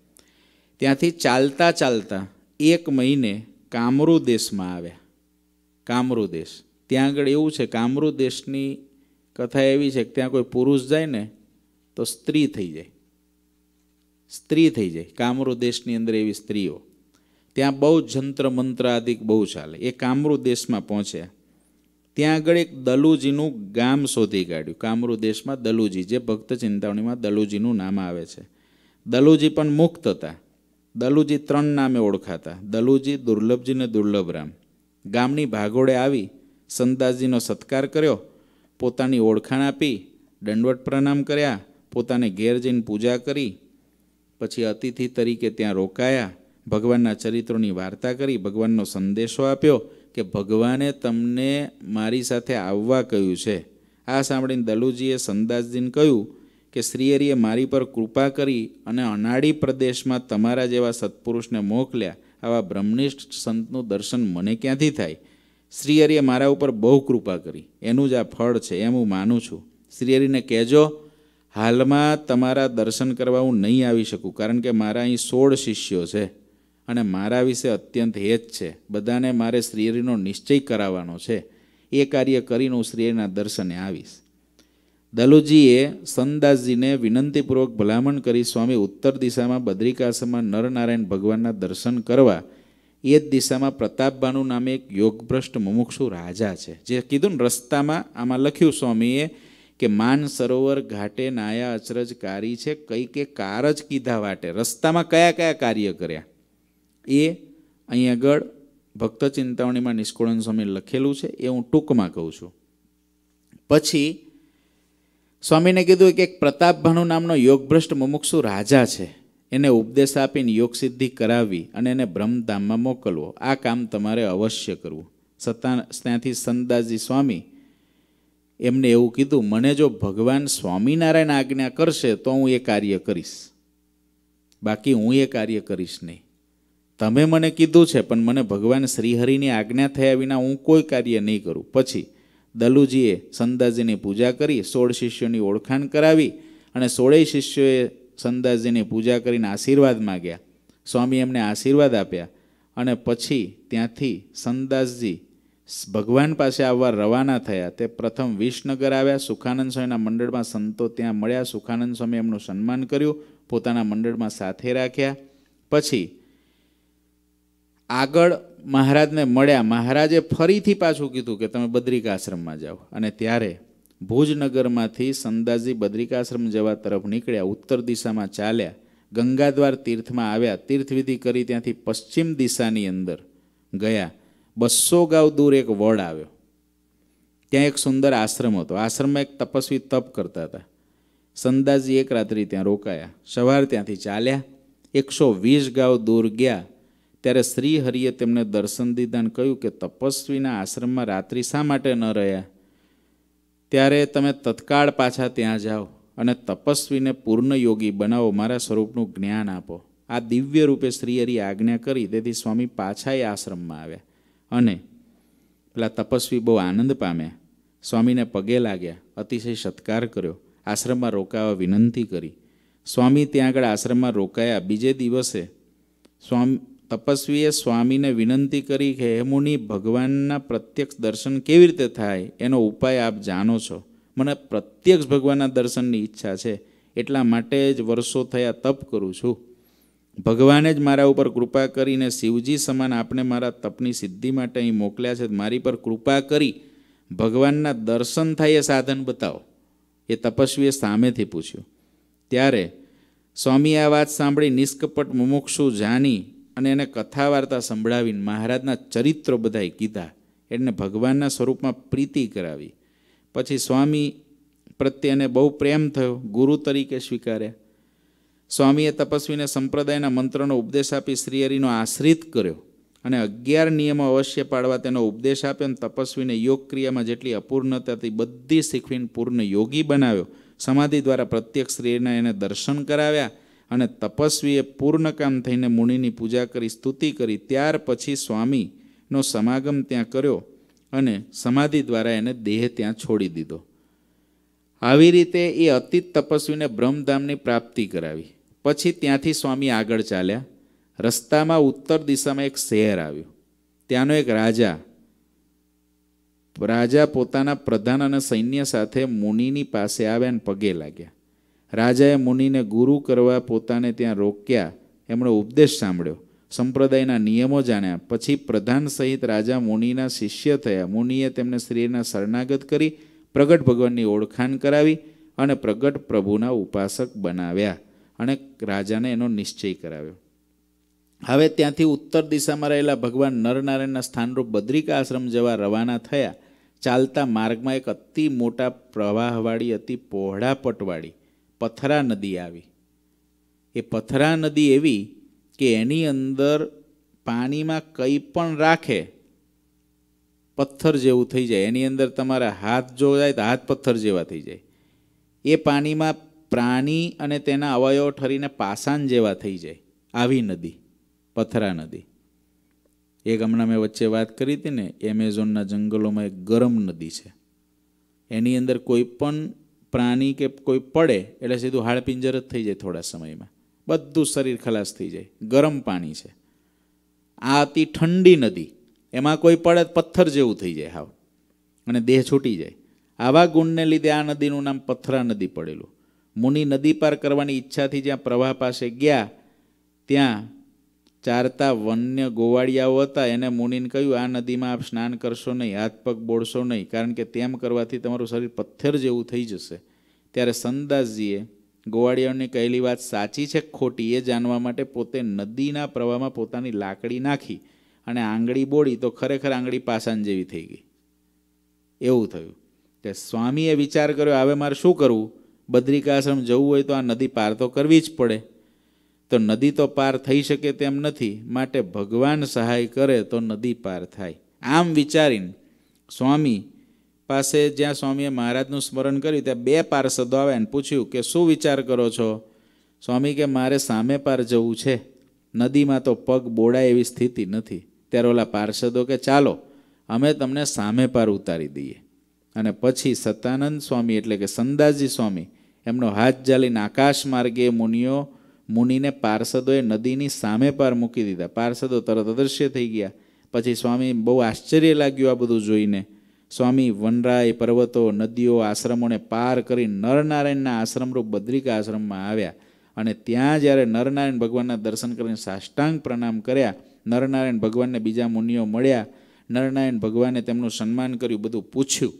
ત્યાંથી ચાલતા ચાલતા એક મહિને કામરુ દેશમાં આવ્યા કામરુ દેશ ત્યાં આગળ એવું છે કામરૂ દેશની કથા એવી છે કે ત્યાં કોઈ પુરુષ જાય ને તો સ્ત્રી થઈ જાય સ્ત્રી થઈ જાય કામરૂ દેશની અંદર એવી સ્ત્રીઓ ત્યાં બહુ જંત્ર મંત્ર આદિક બહુ ચાલે એ કામરૂ દેશમાં પહોંચ્યા ત્યાં આગળ એક દલુજીનું ગામ શોધી કાઢ્યું કામરૂ દેશમાં દલુજી જે ભક્ત ચિંતાવણીમાં દલુજીનું નામ આવે છે દલુજી પણ મુક્ત હતા દલુજી ત્રણ નામે ઓળખાતા દલુજી દુર્લભજી ને દુર્લભરામ ગામની ભાગોળે આવી સંદાસજીનો સત્કાર કર્યો પોતાની ઓળખાણ આપી દંડવટ પ્રણામ કર્યા પોતાને ઘેર જઈને પૂજા કરી પછી અતિથિ તરીકે ત્યાં રોકાયા ભગવાનના ચરિત્રોની વાર્તા કરી ભગવાનનો સંદેશો આપ્યો કે ભગવાને તમને મારી સાથે આવવા કહ્યું છે આ સાંભળીને દલુજીએ સંદાસજીને કહ્યું કે શ્રીહરિએ મારી પર કૃપા કરી અને અનાડી પ્રદેશમાં તમારા જેવા સત્પુરુષને મોકલ્યા આવા બ્રહ્મનિષ્ઠ સંતનું દર્શન મને ક્યાંથી થાય શ્રીહરિએ મારા ઉપર બહુ કૃપા કરી એનું જ આ ફળ છે એમ હું માનું છું શ્રીહરિને કહેજો હાલમાં તમારા દર્શન કરવા હું નહીં આવી શકું કારણ કે મારા અહીં સોળ શિષ્યો છે અને મારા વિશે અત્યંત હેત છે બધાને મારે શ્રેયનો નિશ્ચય કરાવવાનો છે એ કાર્ય કરીને હું શ્રેયના દર્શને આવીશ દલુજીએ સંદાસજીને વિનંતીપૂર્વક ભલામણ કરી સ્વામી ઉત્તર દિશામાં બદ્રિકાશ્રમમાં નરનારાયણ ભગવાનના દર્શન કરવા એ જ દિશામાં પ્રતાપબાનું નામે એક યોગભ્રષ્ટ મુમુક્ષુ રાજા છે જે કીધું ને રસ્તામાં આમાં લખ્યું સ્વામીએ કે માન સરોવર ઘાટે નાયા અચરજ કારી છે કઈ કે કાર જ કીધા વાટે રસ્તામાં કયા કયા કાર્ય કર્યા એ અહીં આગળ ભક્ત ચિંતામણીમાં નિષ્કુળન સ્વામી લખેલું છે એ હું ટૂંકમાં કહું છું પછી સ્વામીને કીધું કે એક પ્રતાપ ભાનુ નામનો યોગભ્રષ્ટ મુમુક્ષુ રાજા છે એને ઉપદેશ આપીને યોગ સિદ્ધિ કરાવી અને એને બ્રહ્મધામમાં મોકલવો આ કામ તમારે અવશ્ય કરવું સત્તા ત્યાંથી સંતદાસજી સ્વામી એમને એવું કીધું મને જો ભગવાન સ્વામિનારાયણ આજ્ઞા કરશે તો હું એ કાર્ય કરીશ બાકી હું એ કાર્ય કરીશ નહીં તમે મને કીધું છે પણ મને ભગવાન શ્રીહરિની આજ્ઞા થયા વિના હું કોઈ કાર્ય નહીં કરું પછી દલુજીએ સંદાજીની પૂજા કરી સોળ શિષ્યોની ઓળખાણ કરાવી અને સોળેય શિષ્યોએ સંદાસજીની પૂજા કરીને આશીર્વાદ માગ્યા સ્વામી એમને આશીર્વાદ આપ્યા અને પછી ત્યાંથી સંદાસજી ભગવાન પાસે આવવા રવાના થયા તે પ્રથમ વિસનગર આવ્યા સુખાનંદ સ્વામીના મંડળમાં સંતો ત્યાં મળ્યા સુખાનંદ સ્વામી એમનું સન્માન કર્યું પોતાના મંડળમાં સાથે રાખ્યા પછી આગળ મહારાજને મળ્યા મહારાજે ફરીથી પાછું કીધું કે તમે બદ્રિકાશ્રમમાં જાઓ અને ત્યારે ભુજનગરમાંથી સંદાજી બદ્રિકાશ્રમ જવા તરફ નીકળ્યા ઉત્તર દિશામાં ચાલ્યા ગંગાદ્વાર તીર્થમાં આવ્યા તીર્થવિધિ કરી ત્યાંથી પશ્ચિમ દિશાની અંદર ગયા બસો ગાંવ દૂર એક વડ આવ્યો ત્યાં એક સુંદર આશ્રમ હતો આશ્રમમાં એક તપસ્વી તપ કરતા હતા સંદાજી એક રાત્રિ ત્યાં રોકાયા સવાર ત્યાંથી ચાલ્યા એકસો વીસ ગાંવ દૂર ગયા ત્યારે શ્રી હરિએ તેમને દર્શન દીધાને કહ્યું કે તપસ્વીના આશ્રમમાં રાત્રિ શા માટે ન રહ્યા ત્યારે તમે તત્કાળ પાછા ત્યાં જાઓ અને તપસ્વીને પૂર્ણ યોગી બનાવો મારા સ્વરૂપનું જ્ઞાન આપો આ દિવ્ય રૂપે શ્રીહરિએ આજ્ઞા કરી તેથી સ્વામી પાછા એ આશ્રમમાં આવ્યા અને પેલા તપસ્વી બહુ આનંદ પામ્યા સ્વામીને પગે લાગ્યા અતિશય સત્કાર કર્યો આશ્રમમાં રોકાવા વિનંતી કરી સ્વામી ત્યાં આગળ આશ્રમમાં રોકાયા બીજે દિવસે સ્વામી તપસ્વીએ સ્વામીને વિનંતી કરી કે હે મુનિ ભગવાનના પ્રત્યક્ષ દર્શન કેવી રીતે થાય એનો ઉપાય આપ જાણો છો મને પ્રત્યક્ષ ભગવાનના દર્શનની ઈચ્છા છે એટલા માટે જ વર્ષો થયા તપ કરું છું ભગવાને જ મારા ઉપર કૃપા કરીને શિવજી સમાન આપને મારા તપની સિદ્ધિ માટે અહીં મોકલ્યા છે મારી પર કૃપા કરી ભગવાનના દર્શન થાય એ સાધન બતાવો એ તપસ્વીએ સામેથી પૂછ્યું ત્યારે સ્વામી આ વાત સાંભળી નિષ્કપટ મુમુક્ષુ જાની અને એને કથા વાર્તા સંભળાવીને મહારાજના ચરિત્રો બધાએ કીધા એને ભગવાનના સ્વરૂપમાં પ્રીતિ કરાવી પછી સ્વામી પ્રત્યે એને બહુ પ્રેમ થયો ગુરુ તરીકે સ્વીકાર્યા સ્વામીએ તપસ્વીને સંપ્રદાયના મંત્રનો ઉપદેશ આપી શ્રીહરિનો આશ્રિત કર્યો અને અગિયાર નિયમો અવશ્ય પાડવા તેનો ઉપદેશ આપ્યો અને તપસ્વીને યોગ ક્રિયામાં જેટલી અપૂર્ણતાથી બધી શીખવીને પૂર્ણ યોગી બનાવ્યો સમાધિ દ્વારા પ્રત્યેક શ્રીના એને દર્શન કરાવ્યા અને તપસ્વીએ પૂર્ણકામ થઈને મુનિની પૂજા કરી સ્તુતિ કરી ત્યાર પછી સ્વામીનો સમાગમ ત્યાં કર્યો અને સમાધિ દ્વારા એને દેહ ત્યાં છોડી દીધો આવી રીતે એ અતિ તપસ્વીને બ્રહ્મધામની પ્રાપ્તિ કરાવી પછી ત્યાંથી સ્વામી આગળ ચાલ્યા રસ્તામાં ઉત્તર દિશામાં એક શહેર આવ્યું ત્યાંનો એક રાજા રાજા પોતાના પ્રધાન અને સૈન્ય સાથે મુનિની પાસે આવ્યા અને પગે લાગ્યા રાજાએ મુનિને ગુરુ કરવા પોતાને ત્યાં રોક્યા એમણે ઉપદેશ સાંભળ્યો સંપ્રદાયના નિયમો જાણ્યા પછી પ્રધાન સહિત રાજા મુનિના શિષ્ય થયા મુનિએ તેમને શ્રીના શરણાગત કરી પ્રગટ ભગવાનની ઓળખાણ કરાવી અને પ્રગટ પ્રભુના ઉપાસક બનાવ્યા અને રાજાને એનો નિશ્ચય કરાવ્યો હવે ત્યાંથી ઉત્તર દિશામાં રહેલા ભગવાન નરનારાયણના સ્થાનરૂપ બદ્રિકા આશ્રમ જવા રવાના થયા ચાલતા માર્ગમાં એક અતિ મોટા પ્રવાહવાળી અતિ પહોળા પટવાળી પથરા નદી આવી એ પથરા નદી એવી કે એની અંદર પાણીમાં કંઈ પણ રાખે પથ્થર જેવું થઈ જાય એની અંદર તમારા હાથ જો જાય તો હાથ પથ્થર જેવા થઈ જાય એ પાણીમાં પ્રાણી અને તેના અવયવો ઠરીને પાસાન જેવા થઈ જાય આવી નદી પથરા નદી એક હમણાં મેં વચ્ચે વાત કરી હતી ને એમેઝોનના જંગલોમાં એક ગરમ નદી છે એની અંદર કોઈ પણ પ્રાણી કે કોઈ પડે એટલે સીધું હાડપિંજર જ થઈ જાય થોડા સમયમાં બધું શરીર ખલાસ થઈ જાય ગરમ પાણી છે આ હતી ઠંડી નદી એમાં કોઈ પડે પથ્થર જેવું થઈ જાય હાવ અને દેહ છૂટી જાય આવા ગુણને લીધે આ નદીનું નામ પથરા નદી પડેલું મુનિ નદી પાર કરવાની ઈચ્છાથી જ્યાં પ્રવાહ પાસે ગયા ત્યાં ચારતા વન્ય ગોવાળિયાઓ હતા એને મુનિને કહ્યું આ નદીમાં આપ સ્નાન કરશો નહીં હાથ પગ બોળશો નહીં કારણ કે તેમ કરવાથી તમારું શરીર પથ્થર જેવું થઈ જશે ત્યારે સનદાસજીએ ગોવાળિયાઓની કહેલી વાત સાચી છે ખોટી એ જાણવા માટે પોતે નદીના પ્રવાહમાં પોતાની લાકડી નાખી અને આંગળી બોળી તો ખરેખર આંગળી પાસાન જેવી થઈ ગઈ એવું થયું કે સ્વામીએ વિચાર કર્યો હવે મારે શું કરવું બદ્રિકાશ્રમ જવું હોય તો આ નદી પાર તો કરવી જ પડે તો નદી તો પાર થઈ શકે તેમ નથી માટે ભગવાન સહાય કરે તો નદી પાર થાય આમ વિચારીને સ્વામી પાસે જ્યાં સ્વામીએ મહારાજનું સ્મરણ કર્યું ત્યાં બે પાર્ષદો આવે અને પૂછ્યું કે શું વિચાર કરો છો સ્વામી કે મારે સામે પાર જવું છે નદીમાં તો પગ બોડાય એવી સ્થિતિ નથી ત્યારે ઓલા પાર્ષદો કે ચાલો અમે તમને સામે પાર ઉતારી દઈએ અને પછી સતાનંદ સ્વામી એટલે કે સંદાસજી સ્વામી એમનો હાથ જાલીને આકાશ માર્ગે મુનિઓ મુનિને પાર્ષદોએ નદીની સામે પાર મૂકી દીધા પાર્ષદો તરત અદૃશ્ય થઈ ગયા પછી સ્વામી બહુ આશ્ચર્ય લાગ્યું આ બધું જોઈને સ્વામી વનરાય પર્વતો નદીઓ આશ્રમોને પાર કરી નરનારાયણના આશ્રમરૂપ બદ્રિકા આશ્રમમાં આવ્યા અને ત્યાં જ્યારે નરનારાયણ ભગવાનના દર્શન કરીને સાષ્ટાંગ પ્રણામ કર્યા નરનારાયણ ભગવાનને બીજા મુનિઓ મળ્યા નરનારાયણ ભગવાને તેમનું સન્માન કર્યું બધું પૂછ્યું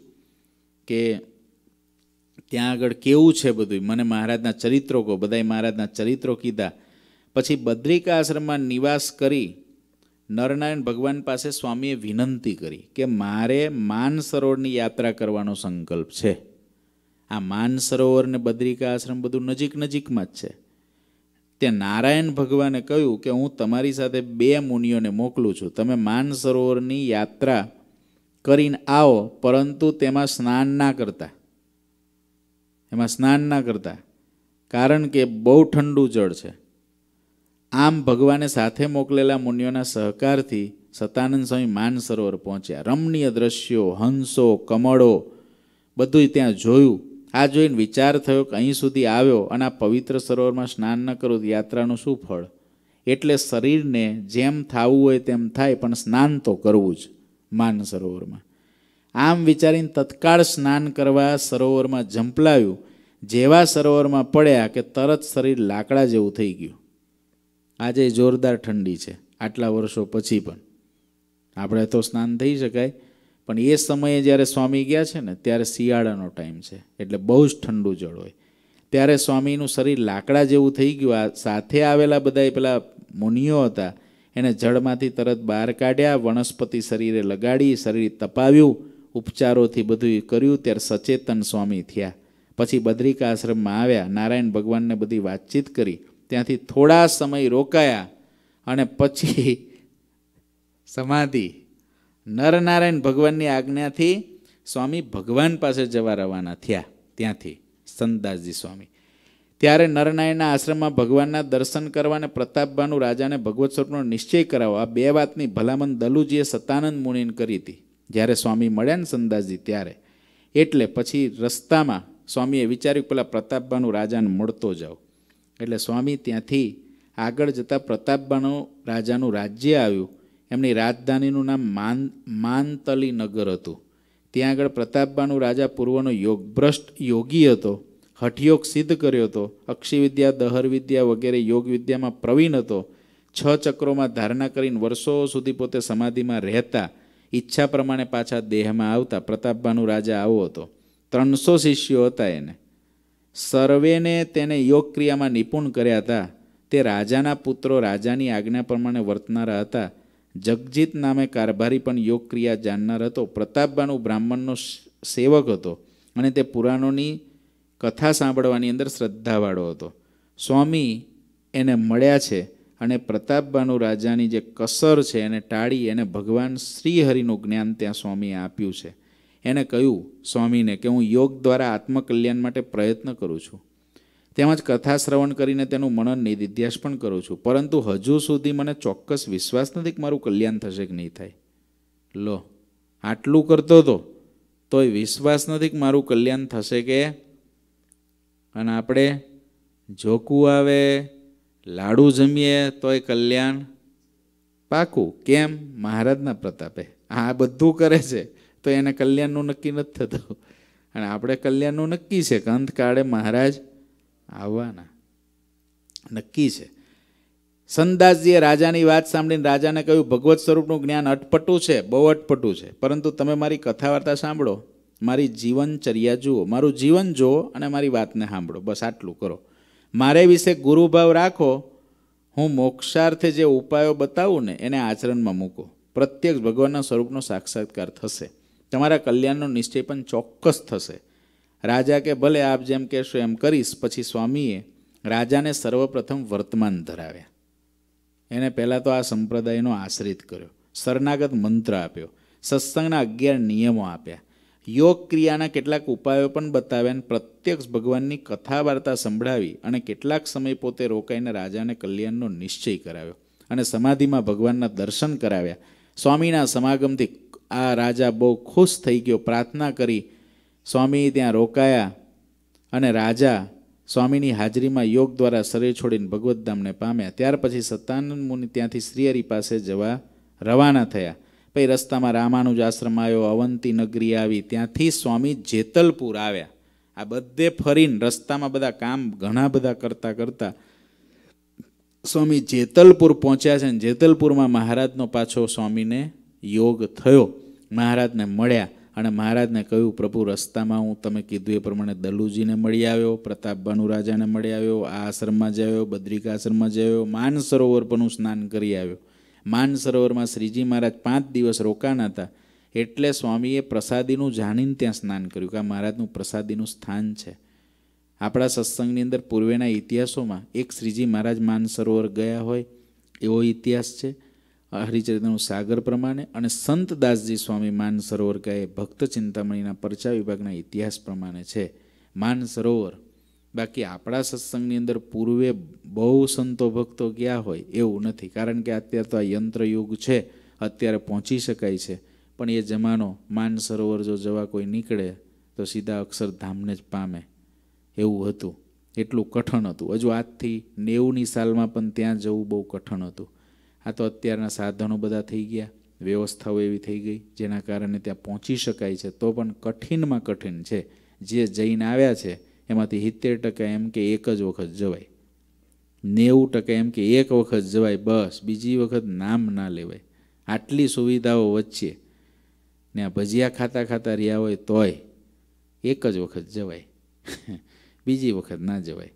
કે ત્યાં આગળ કેવું છે બધું મને મહારાજના ચરિત્રો કહો બધાએ મહારાજના ચરિત્રો કીધા પછી બદ્રિકા આશ્રમમાં નિવાસ કરી નરનારાયણ ભગવાન પાસે સ્વામીએ વિનંતી કરી કે મારે માનસરોવરની યાત્રા કરવાનો સંકલ્પ છે આ માનસરોવર ને બદ્રિકા આશ્રમ બધું નજીક નજીકમાં જ છે ત્યાં નારાયણ ભગવાને કહ્યું કે હું તમારી સાથે બે મુનિઓને મોકલું છું તમે માનસરોવરની યાત્રા કરીને આવો પરંતુ તેમાં સ્નાન ના કરતા એમાં સ્નાન ના કરતા કારણ કે બહુ ઠંડુ જળ છે આમ ભગવાને સાથે મોકલેલા મુનિઓના સહકારથી સતાનંદ સ્વામી માનસરોવર પહોંચ્યા રમણીય દ્રશ્યો હંસો કમળો બધું ત્યાં જોયું આ જોઈને વિચાર થયો કે અહીં સુધી આવ્યો અને આ પવિત્ર સરોવરમાં સ્નાન ન કરું યાત્રાનું શું ફળ એટલે શરીરને જેમ થવું હોય તેમ થાય પણ સ્નાન તો કરવું જ માન સરોવરમાં આમ વિચારીને તત્કાળ સ્નાન કરવા સરોવરમાં ઝંપલાવ્યું જેવા સરોવરમાં પડ્યા કે તરત શરીર લાકડા જેવું થઈ ગયું આજે જોરદાર ઠંડી છે આટલા વર્ષો પછી પણ આપણે તો સ્નાન થઈ શકાય પણ એ સમયે જ્યારે સ્વામી ગયા છે ને ત્યારે શિયાળાનો ટાઈમ છે એટલે બહુ જ ઠંડુ જળ હોય ત્યારે સ્વામીનું શરીર લાકડા જેવું થઈ ગયું આ સાથે આવેલા બધા પેલા મુનિઓ હતા એણે જળમાંથી તરત બહાર કાઢ્યા વનસ્પતિ શરીરે લગાડી શરીર તપાવ્યું ઉપચારોથી બધું કર્યું ત્યારે સચેતન સ્વામી થયા પછી બદ્રિકા આશ્રમમાં આવ્યા નારાયણ ભગવાનને બધી વાતચીત કરી ત્યાંથી થોડા સમય રોકાયા અને પછી સમાધિ નરનારાયણ ભગવાનની આજ્ઞાથી સ્વામી ભગવાન પાસે જવા રવાના થયા ત્યાંથી સંતદાસજી સ્વામી ત્યારે નરનારાયણના આશ્રમમાં ભગવાનના દર્શન કરવા અને પ્રતાપભાનુ રાજાને ભગવત સ્વરૂપનો નિશ્ચય કરાવો આ બે વાતની ભલામણ દલુજીએ સતાનંદ મુનિને કરી હતી જ્યારે સ્વામી મળ્યા ને સંદાસજી ત્યારે એટલે પછી રસ્તામાં સ્વામીએ વિચાર્યું પેલા પ્રતાપબાનું રાજાને મળતો જાઉં એટલે સ્વામી ત્યાંથી આગળ જતાં પ્રતાપબાનું રાજાનું રાજ્ય આવ્યું એમની રાજધાનીનું નામ માન માનતલી નગર હતું ત્યાં આગળ પ્રતાપબાનું રાજા પૂર્વનો યોગભ્રષ્ટ યોગી હતો હઠયોગ સિદ્ધ કર્યો હતો અક્ષિવિદ્યા દહરવિદ્યા વગેરે યોગ વિદ્યામાં પ્રવીણ હતો છ ચક્રોમાં ધારણા કરીને વર્ષો સુધી પોતે સમાધિમાં રહેતા ઈચ્છા પ્રમાણે પાછા દેહમાં આવતા પ્રતાપભાનું રાજા આવો હતો ત્રણસો શિષ્યો હતા એને સર્વેને તેને યોગ ક્રિયામાં નિપુણ કર્યા હતા તે રાજાના પુત્રો રાજાની આજ્ઞા પ્રમાણે વર્તનારા હતા જગજીત નામે કારભારી પણ યોગ ક્રિયા જાણનાર હતો પ્રતાપબાનુ બ્રાહ્મણનો સેવક હતો અને તે પુરાણોની કથા સાંભળવાની અંદર શ્રદ્ધાવાળો હતો સ્વામી એને મળ્યા છે અને પ્રતાપબાનુ રાજાની જે કસર છે એને ટાળી એને ભગવાન શ્રીહરિનું જ્ઞાન ત્યાં સ્વામીએ આપ્યું છે એને કહ્યું સ્વામીને કે હું યોગ દ્વારા આત્મકલ્યાણ માટે પ્રયત્ન કરું છું તેમજ કથા શ્રવણ કરીને તેનું મનન નિધિધ્યાસ પણ કરું છું પરંતુ હજુ સુધી મને ચોક્કસ વિશ્વાસ નથી કે મારું કલ્યાણ થશે કે નહીં થાય લો આટલું કરતો હતો તોય વિશ્વાસ નથી કે મારું કલ્યાણ થશે કે અને આપણે જોકું આવે લાડુ જમીએ તોય કલ્યાણ પાકું કેમ મહારાજના પ્રતાપે આ બધું કરે છે તો એને કલ્યાણનું નક્કી નથી થતું અને આપણે કલ્યાણનું નક્કી છે કે મહારાજ આવવાના નક્કી છે સંદાસજીએ રાજાની વાત સાંભળીને રાજાને કહ્યું ભગવત સ્વરૂપનું જ્ઞાન અટપટું છે બહુ અટપટું છે પરંતુ તમે મારી કથા વાર્તા સાંભળો મારી જીવનચર્યા જુઓ મારું જીવન જુઓ અને મારી વાતને સાંભળો બસ આટલું કરો મારે વિશે ગુરુભાવ રાખો હું મોક્ષાર્થે જે ઉપાયો બતાવું ને એને આચરણમાં મૂકો પ્રત્યક્ષ ભગવાનના સ્વરૂપનો સાક્ષાત્કાર થશે તમારા કલ્યાણનો નિશ્ચય પણ ચોક્કસ થશે રાજા કે ભલે આપ જેમ કહેશો એમ કરીશ પછી સ્વામીએ રાજાને સર્વપ્રથમ વર્તમાન ધરાવ્યા એને પહેલાં તો આ સંપ્રદાયનો આશ્રિત કર્યો શરણાગત મંત્ર આપ્યો સત્સંગના અગિયાર નિયમો આપ્યા યોગ ક્રિયાના કેટલાક ઉપાયો પણ બતાવ્યા અને પ્રત્યક્ષ ભગવાનની કથા વાર્તા સંભળાવી અને કેટલાક સમય પોતે રોકાઈને રાજાને કલ્યાણનો નિશ્ચય કરાવ્યો અને સમાધિમાં ભગવાનના દર્શન કરાવ્યા સ્વામીના સમાગમથી આ રાજા બહુ ખુશ થઈ ગયો પ્રાર્થના કરી સ્વામી ત્યાં રોકાયા અને રાજા સ્વામીની હાજરીમાં યોગ દ્વારા શરીર છોડીને ભગવદ્ધામને પામ્યા ત્યાર પછી સત્તાનંદ મુનિ ત્યાંથી શ્રીહરિ પાસે જવા રવાના થયા પછી રસ્તામાં રામાનુજ આશ્રમ આવ્યો અવંતી નગરી આવી ત્યાંથી સ્વામી જેતલપુર આવ્યા આ બધે ફરીને રસ્તામાં બધા કામ ઘણા બધા કરતાં કરતાં સ્વામી જેતલપુર પહોંચ્યા છે અને જેતલપુરમાં મહારાજનો પાછો સ્વામીને યોગ થયો મહારાજને મળ્યા અને મહારાજને કહ્યું પ્રભુ રસ્તામાં હું તમે કીધું એ પ્રમાણે દલુજીને મળી આવ્યો પ્રતાપ રાજાને મળી આવ્યો આ આશ્રમમાં જયો બદ્રિકા આશ્રમમાં જયો માનસરોવર પર હું સ્નાન કરી આવ્યો માન સરોવરમાં શ્રીજી મહારાજ પાંચ દિવસ રોકાણા હતા એટલે સ્વામીએ પ્રસાદીનું જાણીને ત્યાં સ્નાન કર્યું કે આ મહારાજનું પ્રસાદીનું સ્થાન છે આપણા સત્સંગની અંદર પૂર્વેના ઇતિહાસોમાં એક શ્રીજી મહારાજ માન સરોવર ગયા હોય એવો ઇતિહાસ છે હરિચરિત્રનું સાગર પ્રમાણે અને સંત દાસજી સ્વામી માનસરોવર કહે ભક્ત ચિંતામણીના પરચા વિભાગના ઇતિહાસ પ્રમાણે છે માન સરોવર બાકી આપણા સત્સંગની અંદર પૂર્વે બહુ સંતો ભક્તો ગયા હોય એવું નથી કારણ કે અત્યારે તો આ યંત્રયુગ છે અત્યારે પહોંચી શકાય છે પણ એ જમાનો માન સરોવર જો જવા કોઈ નીકળે તો સીધા અક્ષરધામને જ પામે એવું હતું એટલું કઠણ હતું હજુ આજથી નેવુંની સાલમાં પણ ત્યાં જવું બહુ કઠણ હતું આ તો અત્યારના સાધનો બધા થઈ ગયા વ્યવસ્થાઓ એવી થઈ ગઈ જેના કારણે ત્યાં પહોંચી શકાય છે તો પણ કઠિનમાં કઠિન છે જે જઈને આવ્યા છે એમાંથી સિત્તેર ટકા એમ કે એક જ વખત જવાય નેવું ટકા એમ કે એક વખત જવાય બસ બીજી વખત નામ ના લેવાય આટલી સુવિધાઓ વચ્ચે ને આ ભજીયા ખાતા ખાતા રહ્યા હોય તોય એક જ વખત જવાય બીજી વખત ના જવાય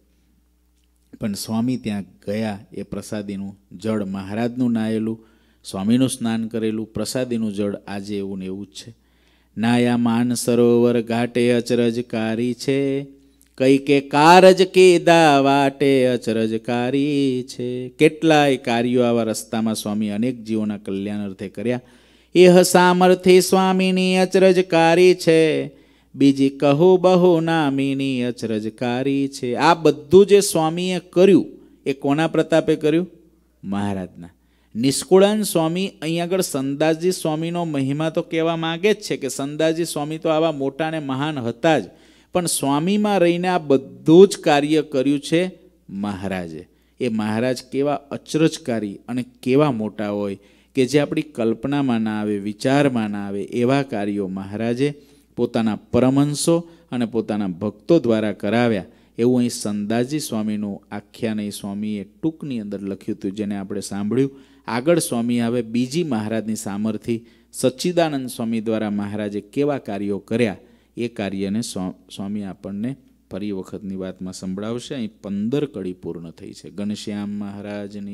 પણ સ્વામી ત્યાં ગયા એ પ્રસાદીનું જળ મહારાજનું નાહેલું સ્વામીનું સ્નાન કરેલું પ્રસાદીનું જળ આજે એવું ને એવું જ છે નાયા માન સરોવર ઘાટે અચરજકારી છે કઈ કે કારજ કીધા વાટે અચરજકારી છે કેટલાય કાર્યો આવા રસ્તામાં સ્વામી અનેક જીવોના કલ્યાણ અર્થે કર્યા એહ સામર્થે સ્વામીની અચરજકારી છે બીજી કહો બહુ નામીની અચરજકારી છે આ બધું જે સ્વામીએ કર્યું એ કોના પ્રતાપે કર્યું મહારાજના નિષ્કુળાન સ્વામી અહીં આગળ સંદાસજી સ્વામીનો મહિમા તો કહેવા માગે જ છે કે સંદાસજી સ્વામી તો આવા મોટા ને મહાન હતા જ પણ સ્વામીમાં રહીને આ બધું જ કાર્ય કર્યું છે મહારાજે એ મહારાજ કેવા અચરજકારી અને કેવા મોટા હોય કે જે આપણી કલ્પનામાં ના આવે વિચારમાં ના આવે એવા કાર્યો મહારાજે પોતાના પરમહંસો અને પોતાના ભક્તો દ્વારા કરાવ્યા એવું અહીં સંદાજી સ્વામીનું આખ્યાન અહીં સ્વામીએ ટૂંકની અંદર લખ્યું હતું જેને આપણે સાંભળ્યું આગળ સ્વામી હવે બીજી મહારાજની સામર્થિ સચ્ચિદાનંદ સ્વામી દ્વારા મહારાજે કેવા કાર્યો કર્યા એ કાર્યને સ્વામી આપણને ફરી વખતની વાતમાં સંભળાવશે અહીં પંદર કડી પૂર્ણ થઈ છે ઘનશ્યામ મહારાજની